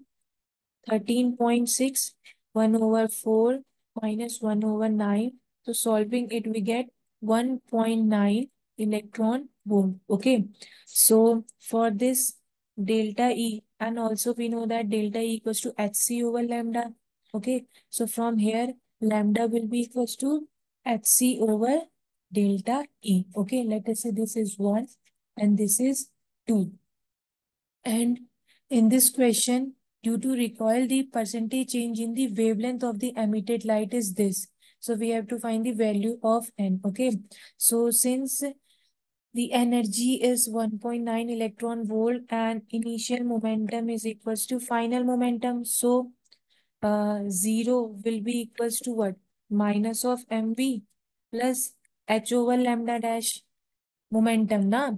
[SPEAKER 1] 13.6 1 over 4 minus 1 over 9. So solving it we get 1.9 electron womb. Okay. So for this delta E, and also we know that delta E equals to Hc over lambda. Okay. So from here, lambda will be equals to Hc over delta E. Okay. Let us say this is 1 and this is 2. And in this question, due to recoil, the percentage change in the wavelength of the emitted light is this. So we have to find the value of n. Okay. So since the energy is 1.9 electron volt and initial momentum is equals to final momentum. So uh, 0 will be equals to what? Minus of mv plus h over lambda dash momentum. Na?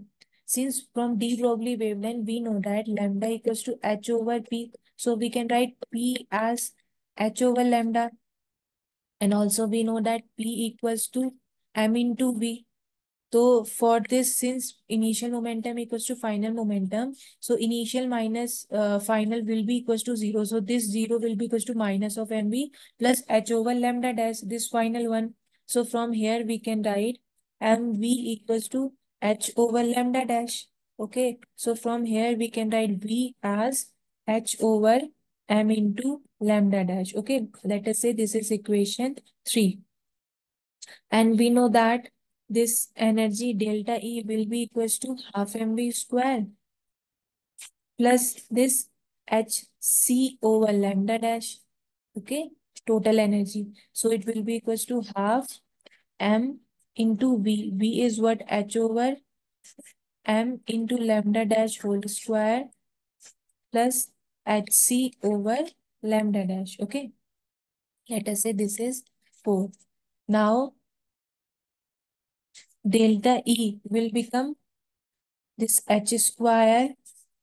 [SPEAKER 1] Since from de Broglie wavelength, we know that lambda equals to h over p. So we can write p as h over lambda. And also we know that p equals to m into v. So for this, since initial momentum equals to final momentum, so initial minus uh, final will be equals to 0. So this 0 will be equals to minus of mv plus h over lambda dash, this final one. So from here we can write mv equals to h over lambda dash. Okay, so from here we can write v as h over m into lambda dash. Okay, let us say this is equation 3. And we know that this energy delta E will be equals to half mv square plus this HC over lambda dash, okay, total energy. So it will be equals to half m into v. v is what h over m into lambda dash whole square plus hc over lambda dash. Okay. Let us say this is 4. Now, delta E will become this H square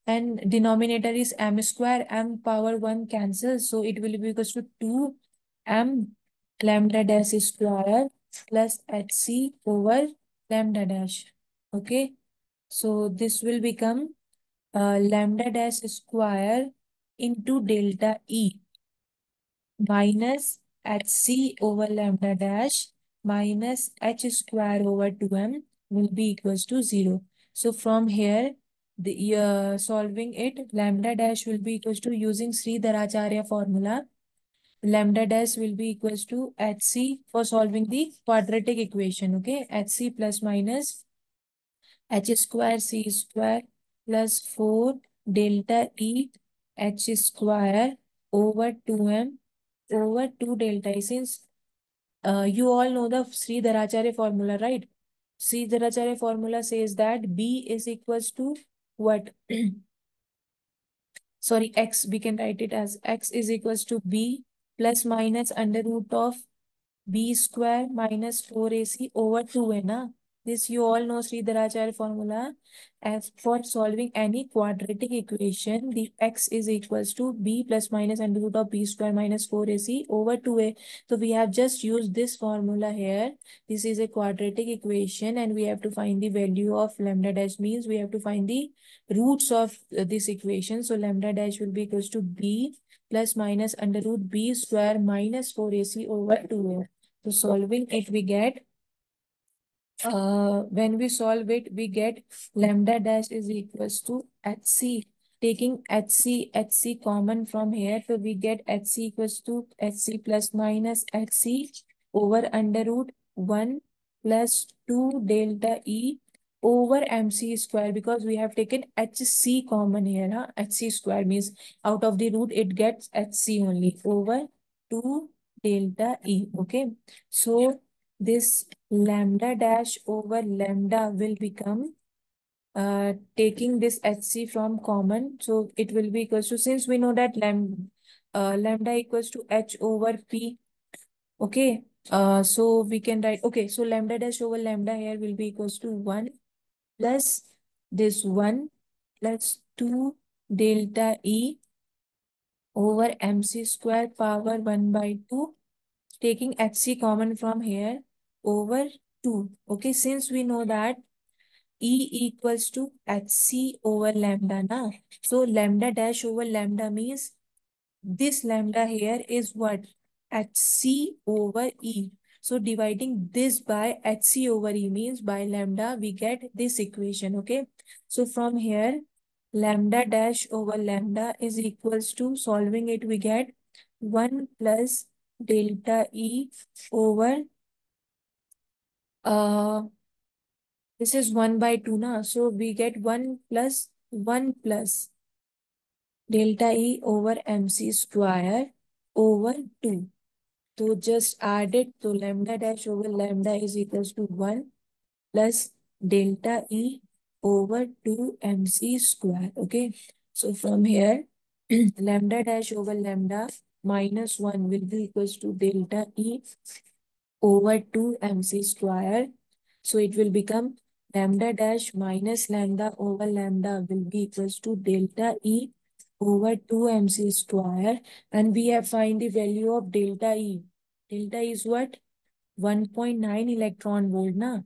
[SPEAKER 1] and denominator is M square, M power 1 cancels. So it will be equals to 2 M lambda dash square plus HC over lambda dash. Okay. So this will become uh, lambda dash square into delta E minus HC over lambda dash minus h square over 2m will be equals to 0. So from here, the uh, solving it, lambda dash will be equals to using Sri Daracharya formula. Lambda dash will be equals to hc for solving the quadratic equation. Okay, hc plus minus h square c square plus 4 delta e h square over 2m over 2 delta e since uh, you all know the Sridharacharya formula, right? Sridharacharya formula says that B is equals to what? <clears throat> Sorry, X, we can write it as X is equals to B plus minus under root of B square minus 4AC over 2 है this you all know Sridharacharya formula. As for solving any quadratic equation, the x is equals to b plus minus under root of b square minus 4ac over 2a. So we have just used this formula here. This is a quadratic equation and we have to find the value of lambda dash means we have to find the roots of uh, this equation. So lambda dash will be equals to b plus minus under root b square minus 4ac over 2a. So solving it we get uh, when we solve it, we get lambda dash is equals to Hc. Taking Hc, Hc common from here, so we get Hc equals to Hc plus minus Hc over under root 1 plus 2 delta E over mc square because we have taken hc common here. Huh? hc square means out of the root it gets hc only over 2 delta E. Okay. So this lambda dash over lambda will become uh, taking this HC from common. So it will be equal. to, since we know that lambda, uh, lambda equals to H over P, okay? Uh, so we can write, okay, so lambda dash over lambda here will be equals to 1 plus this 1 plus 2 delta E over MC square power 1 by 2, taking HC common from here over 2. Okay, since we know that E equals to hc over lambda na. So lambda dash over lambda means this lambda here is what? hc over E. So dividing this by hc over E means by lambda we get this equation. Okay. So from here lambda dash over lambda is equals to solving it we get 1 plus delta E over uh, this is 1 by 2 na. So we get 1 plus 1 plus delta E over MC square over 2. So just add it. So lambda dash over lambda is equals to 1 plus delta E over 2 MC square. Okay. So from here, <clears throat> lambda dash over lambda minus 1 will be equals to delta E over 2mc square. So it will become lambda dash minus lambda over lambda will be equals to delta E over 2mc square. And we have find the value of delta E. Delta E is what? 1.9 electron volt na.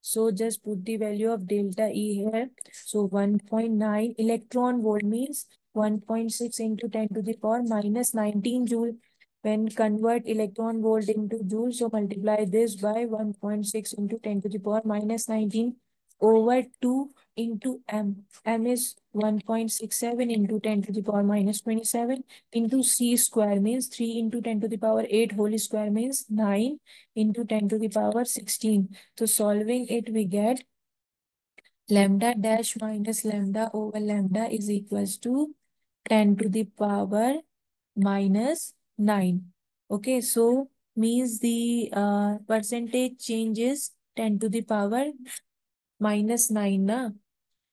[SPEAKER 1] So just put the value of delta E here. So 1.9 electron volt means 1.6 into 10 to the power minus 19 joule. When convert electron volt into joule, so multiply this by 1.6 into 10 to the power minus 19 over 2 into m. m is 1.67 into 10 to the power minus 27 into c square means 3 into 10 to the power 8 whole square means 9 into 10 to the power 16. So solving it we get lambda dash minus lambda over lambda is equals to 10 to the power minus 9. Okay, so means the uh, percentage changes 10 to the power minus 9. Na?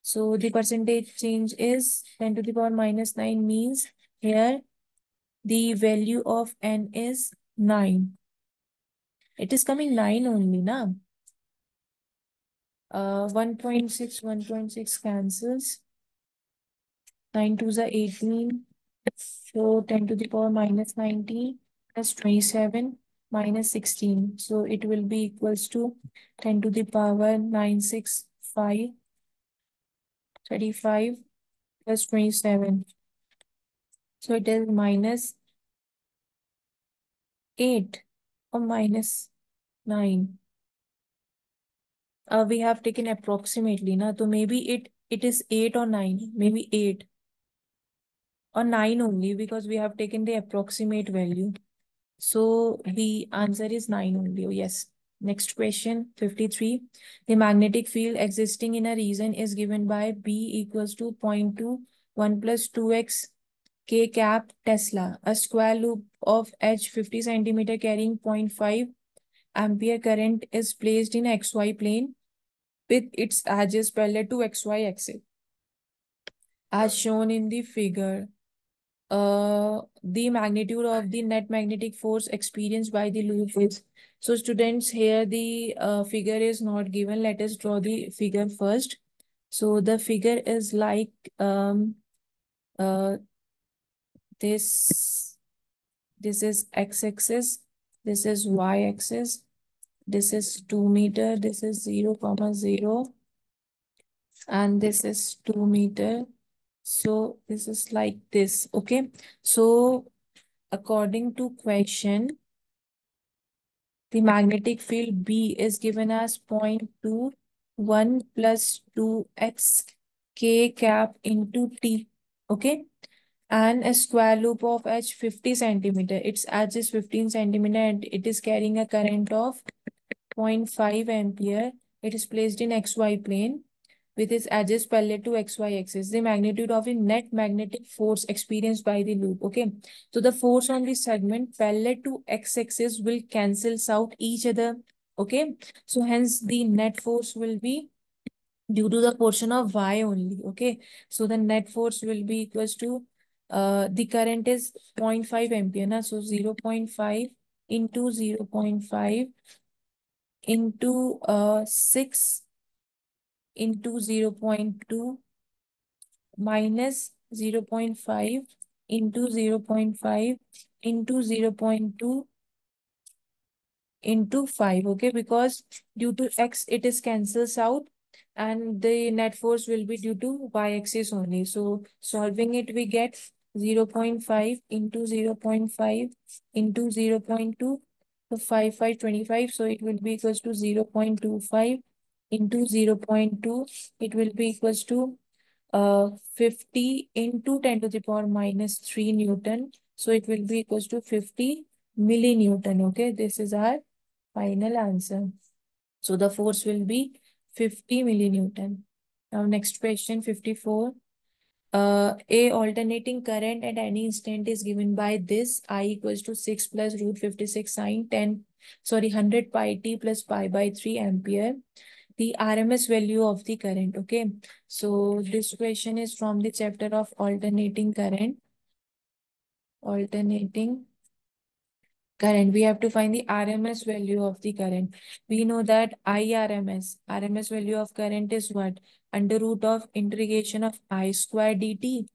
[SPEAKER 1] So the percentage change is 10 to the power minus 9 means here the value of n is 9. It is coming 9 only. Na? Uh, 1.6, 1.6 cancels. 9 2s are 18. So 10 to the power minus 19 plus 27 minus 16. So it will be equals to 10 to the power 965 35 plus 27. So it is minus 8 or minus 9. Uh, we have taken approximately, na? so maybe it, it is 8 or 9, maybe 8 or 9 only because we have taken the approximate value. So the answer is 9 only. Oh, yes. Next question, 53. The magnetic field existing in a region is given by B equals to 0.2, 1 plus 2x k cap Tesla. A square loop of H 50 centimeter carrying 0.5 ampere current is placed in xy plane with its edges parallel to xy axis. As shown in the figure, uh, the magnitude of the net magnetic force experienced by the loop is. So students, here the uh, figure is not given. Let us draw the figure first. So the figure is like um, uh, this. This is x-axis. This is y-axis. This is 2 meter. This is 0, comma 0. And this is 2 meter so this is like this, okay? So according to question, the magnetic field B is given as 0.21 plus 2x k cap into t, okay? And a square loop of h 50 centimeter. Its edge is 15 centimeter and it is carrying a current of 0.5 ampere. It is placed in xy plane with its edges parallel to xy axis. The magnitude of the net magnetic force experienced by the loop. Okay. So the force on the segment parallel to x axis will cancel out each other. Okay. So hence the net force will be due to the portion of y only. Okay. So the net force will be equals to uh, the current is 0.5 ampere. Na? So 0 0.5 into 0 0.5 into uh, 6 into 0 0.2 minus 0 0.5 into 0 0.5 into 0 0.2 into 5 okay because due to x it is cancels out and the net force will be due to y axis only so solving it we get 0 0.5 into 0 0.5 into 0 0.2 so 5 5 25 so it will be equals to 0 0.25 into 0 0.2, it will be equals to uh, 50 into 10 to the power minus 3 Newton. So it will be equals to 50 millinewton. Okay, this is our final answer. So the force will be 50 millinewton. Now next question 54. Uh, a alternating current at any instant is given by this I equals to 6 plus root 56 sine 10 sorry 100 pi t plus pi by 3 ampere the RMS value of the current. Okay. So this question is from the chapter of alternating current. Alternating current. We have to find the RMS value of the current. We know that IRMS, RMS value of current is what? Under root of integration of I square dt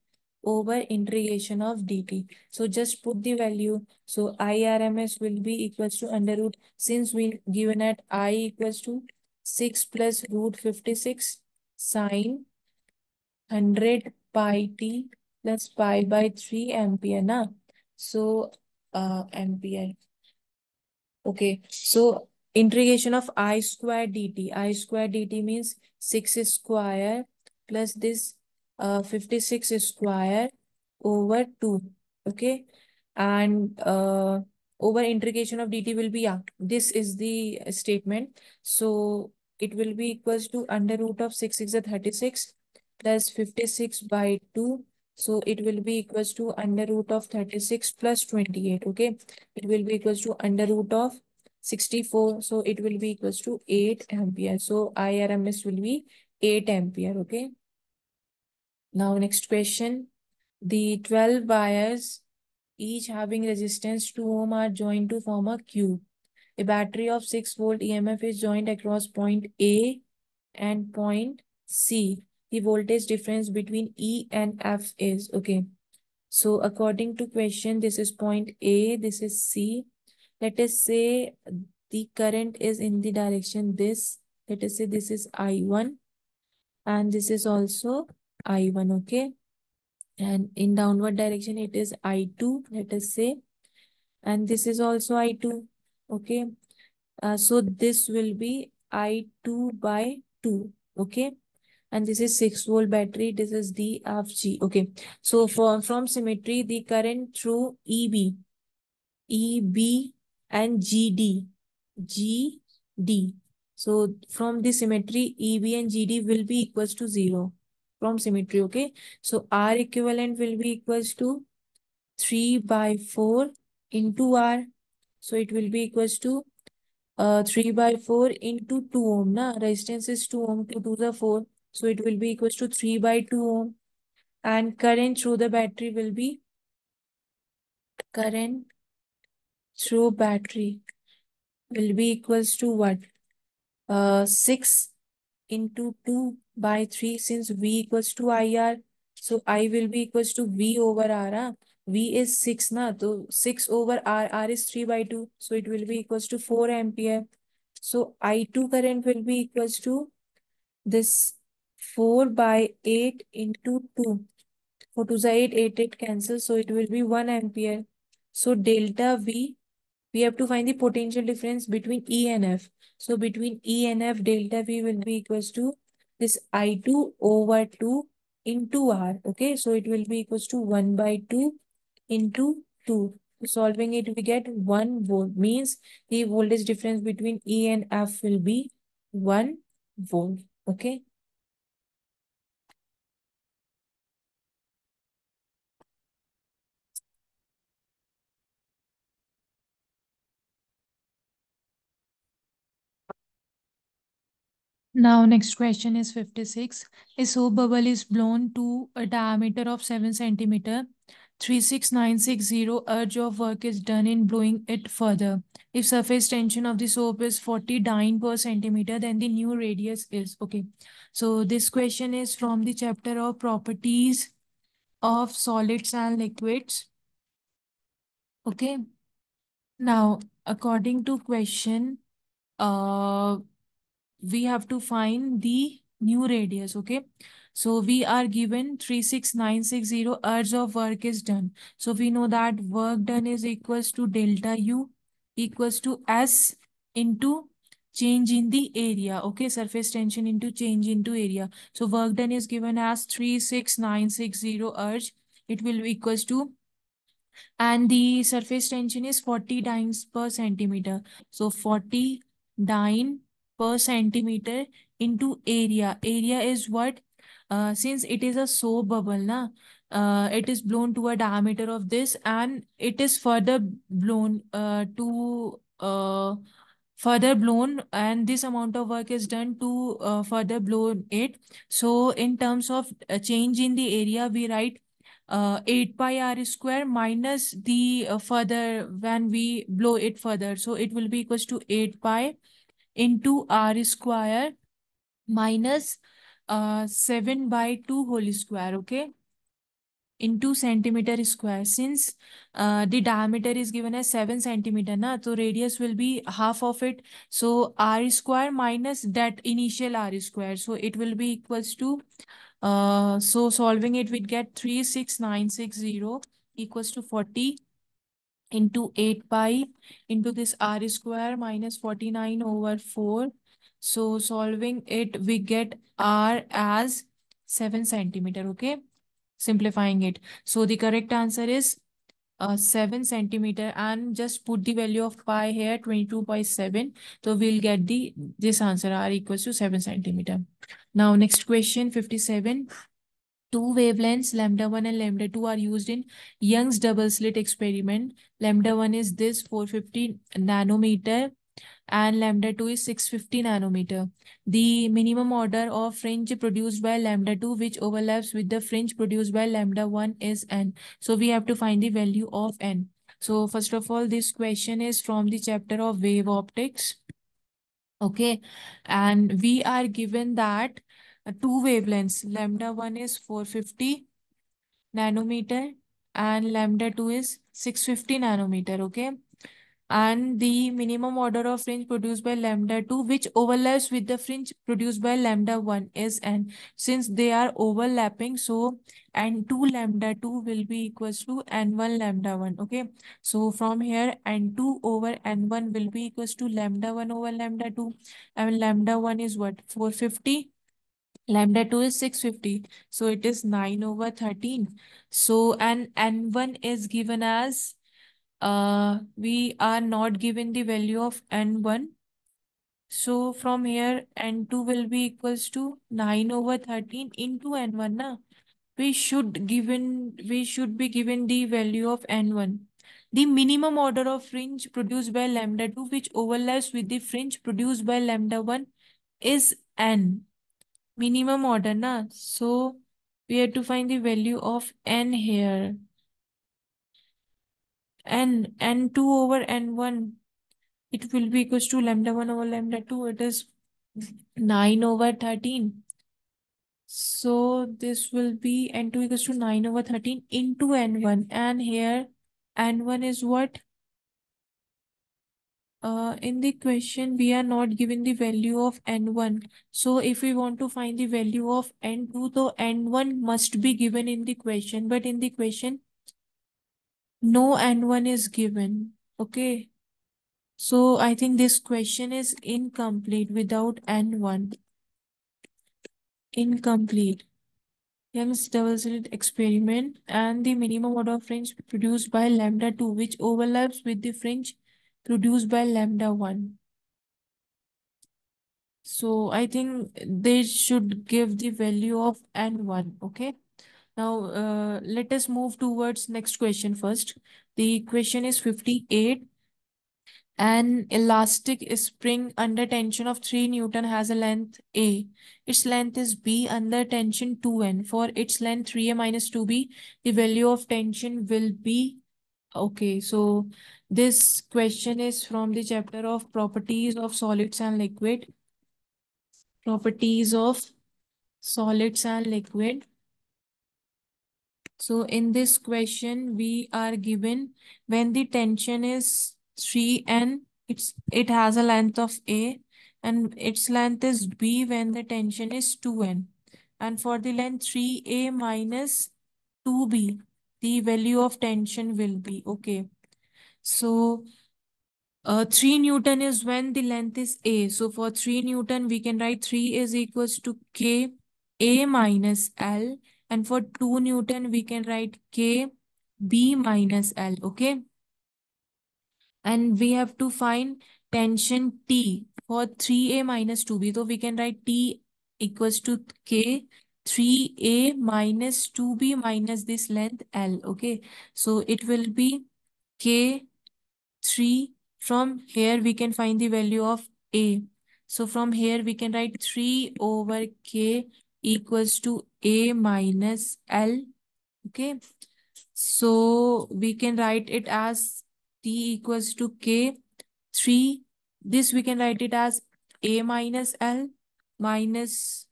[SPEAKER 1] over integration of dt. So just put the value. So IRMS will be equals to under root since we given at I equals to 6 plus root 56 sine 100 pi t plus pi by 3 ampere na. So, uh, ampere. Okay, so integration of i square dt. i square dt means 6 square plus this uh, 56 square over 2. Okay, and uh, over integration of dt will be, yeah, this is the statement. So it will be equals to under root of 6 is 36 plus 56 by 2. So it will be equals to under root of 36 plus 28. Okay. It will be equals to under root of 64. So it will be equals to 8 ampere. So IRMS will be 8 ampere. Okay. Now next question. The 12 wires each having resistance 2 ohm are joined to form a cube. A battery of 6 volt EMF is joined across point A and point C. The voltage difference between E and F is, okay. So according to question, this is point A, this is C. Let us say the current is in the direction this. Let us say this is I1 and this is also I1, okay and in downward direction it is i2 let us say and this is also i2 okay uh, so this will be i2 by 2 okay and this is 6 volt battery this is the F G, okay so from from symmetry the current through eb eb and gd gd so from the symmetry eb and gd will be equals to 0 from symmetry, okay? So R equivalent will be equals to 3 by 4 into R. So it will be equals to uh, 3 by 4 into 2 ohm. Na? Resistance is 2 ohm, 2 to the 4. So it will be equals to 3 by 2 ohm. And current through the battery will be current through battery will be equals to what? Uh, 6 into 2 by 3 since V equals to IR. So I will be equals to V over R. Huh? Ah. V is 6 na. So 6 over R. R is 3 by 2. So it will be equals to 4 ampere. So I2 current will be equals to this 4 by 8 into 2. 4 to the 8, 8, 8 So it will be 1 ampere. So delta V we have to find the potential difference between E and F. So between E and F, delta V will be equals to this I2 over 2 into R. Okay, so it will be equals to 1 by 2 into 2. Solving it, we get 1 volt. Means the voltage difference between E and F will be 1 volt. Okay. Now, next question is 56. A soap bubble is blown to a diameter of 7 centimeter. 36960 urge of work is done in blowing it further. If surface tension of the soap is 40 dyne per centimeter, then the new radius is, okay. So this question is from the chapter of properties of solids and liquids. Okay. Now, according to question, uh, we have to find the new radius, okay? So we are given 36960 hours of work is done. So we know that work done is equals to delta U equals to S into change in the area. Okay, surface tension into change into area. So work done is given as 36960 hours. It will be equals to and the surface tension is 40 dynes per centimeter. So 40 dyne per centimeter into area. Area is what? Uh, since it is a soap bubble, na, uh, it is blown to a diameter of this and it is further blown uh, to uh, further blown and this amount of work is done to uh, further blow it. So in terms of uh, change in the area, we write uh, 8 pi r square minus the uh, further when we blow it further. So it will be equals to 8 pi into r square minus uh, 7 by 2 whole square, okay? Into centimeter square. Since uh, the diameter is given as 7 centimeter, na, so radius will be half of it. So r square minus that initial r square. So it will be equals to, uh, so solving it, we get 36960 equals to 40 into 8 pi into this r square minus 49 over 4. So solving it, we get r as 7 centimeter, okay? Simplifying it. So the correct answer is uh, 7 centimeter and just put the value of pi here 22 by 7 so we'll get the this answer r equals to 7 centimeter now next question 57 two wavelengths, lambda 1 and lambda 2 are used in Young's double slit experiment. Lambda 1 is this 450 nanometer and lambda 2 is 650 nanometer. The minimum order of fringe produced by lambda 2 which overlaps with the fringe produced by lambda 1 is n. So we have to find the value of n. So first of all, this question is from the chapter of wave optics. Okay, and we are given that two wavelengths. Lambda 1 is 450 nanometer and lambda 2 is 650 nanometer, okay? And the minimum order of fringe produced by lambda 2, which overlaps with the fringe produced by lambda 1 is n. Since they are overlapping, so n2 lambda 2 will be equals to n1 lambda 1, okay? So from here, n2 over n1 will be equals to lambda 1 over lambda 2. And lambda 1 is what? 450 Lambda 2 is 650. So it is 9 over 13. So and N1 is given as, uh, we are not given the value of N1. So from here, N2 will be equals to 9 over 13 into N1. Na? We should given we should be given the value of N1. The minimum order of fringe produced by lambda 2 which overlaps with the fringe produced by lambda 1 is N minimum order na so we have to find the value of n here n n2 over n1 it will be equals to lambda 1 over lambda 2 it is 9 over 13 so this will be n2 equals to 9 over 13 into n1 and here n1 is what uh, in the question, we are not given the value of n1. So if we want to find the value of n2, the n1 must be given in the question. But in the question, no n1 is given. Okay. So I think this question is incomplete without n1. Incomplete. Young's double-slit experiment and the minimum order of fringe produced by lambda 2 which overlaps with the fringe produced by lambda 1. So I think they should give the value of n1, okay? Now, uh, let us move towards next question first. The question is 58. An elastic spring under tension of 3 Newton has a length A. Its length is B under tension 2N. For its length 3A minus 2B, the value of tension will be Okay, so this question is from the chapter of properties of solids and liquid. Properties of solids and liquid. So in this question, we are given when the tension is 3 n, it's it has a length of A and its length is B when the tension is 2N. And for the length 3A minus 2B, the value of tension will be. Okay. So uh, 3 Newton is when the length is A. So for 3 Newton, we can write 3 is equals to K A minus L. And for 2 Newton, we can write K B minus L. Okay. And we have to find tension T for 3A minus 2B. So we can write T equals to K 3a minus 2b minus this length L. Okay. So it will be K3. From here, we can find the value of A. So from here, we can write 3 over K equals to A minus L. Okay. So we can write it as T equals to K 3. This we can write it as A minus L minus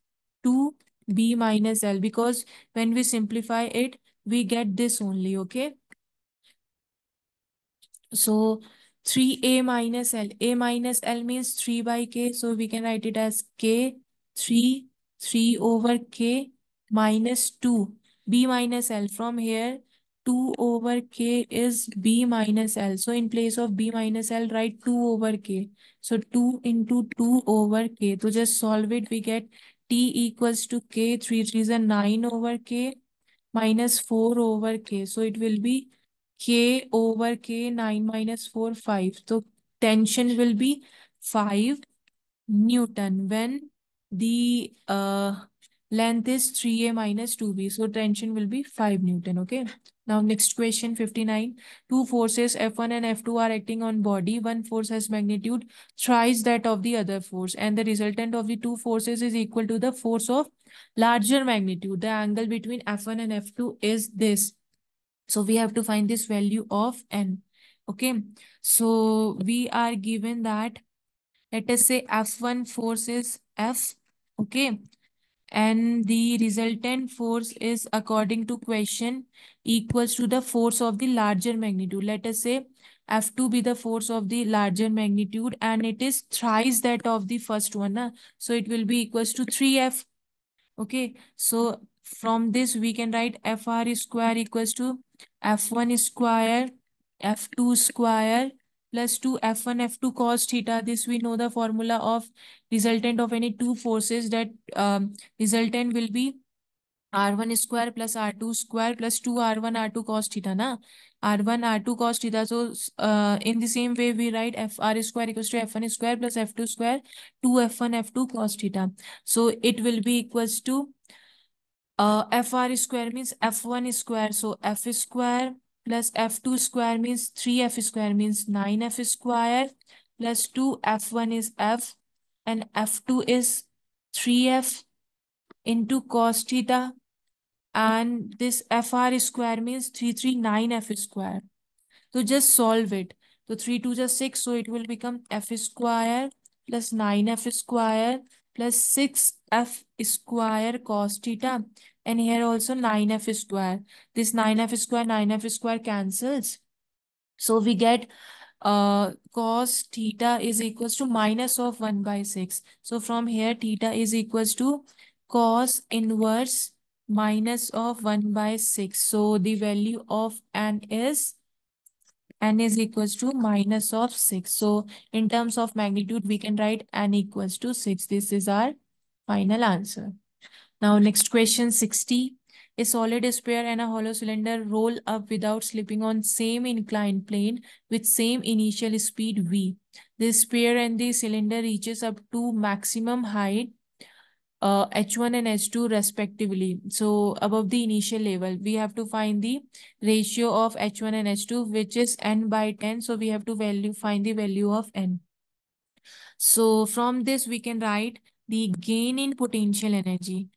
[SPEAKER 1] 2 b minus l because when we simplify it, we get this only, okay? So 3a minus l, a minus l means 3 by k, so we can write it as k, 3, 3 over k minus 2, b minus l. From here, 2 over k is b minus l. So in place of b minus l, write 2 over k. So 2 into 2 over k. To just solve it, we get t equals to k, 3 3 is 9 over k minus 4 over k. So it will be k over k, 9 minus 4, 5. So tension will be 5 Newton when the uh, length is 3a minus 2b. So tension will be 5 Newton, okay? Now next question 59. Two forces F1 and F2 are acting on body. One force has magnitude thrice that of the other force and the resultant of the two forces is equal to the force of larger magnitude. The angle between F1 and F2 is this. So we have to find this value of N. Okay. So we are given that let us say F1 force is F. Okay and the resultant force is according to question equals to the force of the larger magnitude. Let us say F2 be the force of the larger magnitude and it is thrice that of the first one. Na? So it will be equals to 3F. Okay, so from this we can write FR square equals to F1 square, F2 square plus 2 F1 F2 cos theta. This we know the formula of resultant of any two forces that um, resultant will be R1 square plus R2 square plus 2 R1 R2 cos theta na R1 R2 cos theta. So uh, in the same way we write FR square equals to F1 square plus F2 square 2 F1 F2 cos theta. So it will be equals to uh, FR square means F1 square. So F square plus f2 square means 3f square means 9f square plus 2f1 is f and f2 is 3f into cos theta and this fr square means 339f square. So just solve it. So 3 2 is 6 so it will become f square plus 9f square plus 6f square cos theta and here also 9f square. This 9f square, 9f square cancels. So we get uh, cos theta is equals to minus of 1 by 6. So from here theta is equals to cos inverse minus of 1 by 6. So the value of n is n is equals to minus of 6. So in terms of magnitude, we can write n equals to 6. This is our final answer. Now next question 60. A solid, sphere and a hollow cylinder roll up without slipping on same inclined plane with same initial speed v. The sphere and the cylinder reaches up to maximum height uh, h1 and h2 respectively. So above the initial level, we have to find the ratio of h1 and h2 which is n by 10. So we have to value find the value of n. So from this we can write the gain in potential energy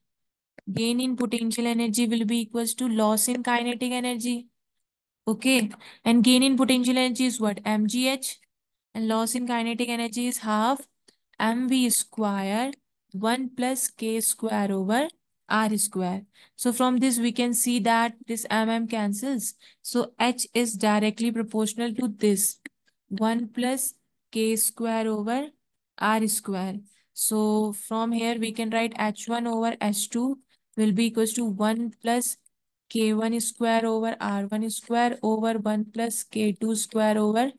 [SPEAKER 1] gain in potential energy will be equals to loss in kinetic energy. Okay. And gain in potential energy is what? MGH. And loss in kinetic energy is half mv square 1 plus k square over r square. So from this we can see that this mm cancels. So h is directly proportional to this 1 plus k square over r square. So from here we can write h1 over h2 will be equals to 1 plus k1 square over r1 square over 1 plus k2 square over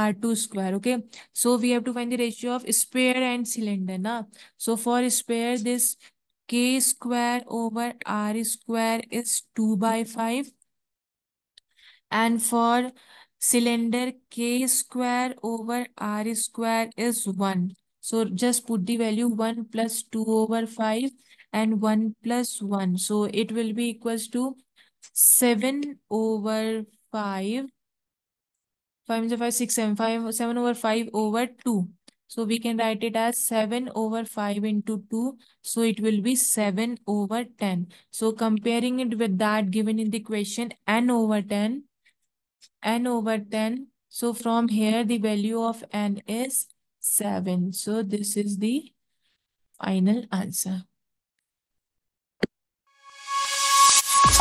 [SPEAKER 1] r2 square okay so we have to find the ratio of sphere and cylinder na so for sphere this k square over r square is 2 by 5 and for cylinder k square over r square is 1 so just put the value 1 plus 2 over 5 and 1 plus 1. So it will be equals to 7 over 5. 5 means 5, 6, 7, 5, 7 over 5 over 2. So we can write it as 7 over 5 into 2. So it will be 7 over 10. So comparing it with that given in the question n over 10, n over 10. So from here the value of n is 7. So this is the final answer.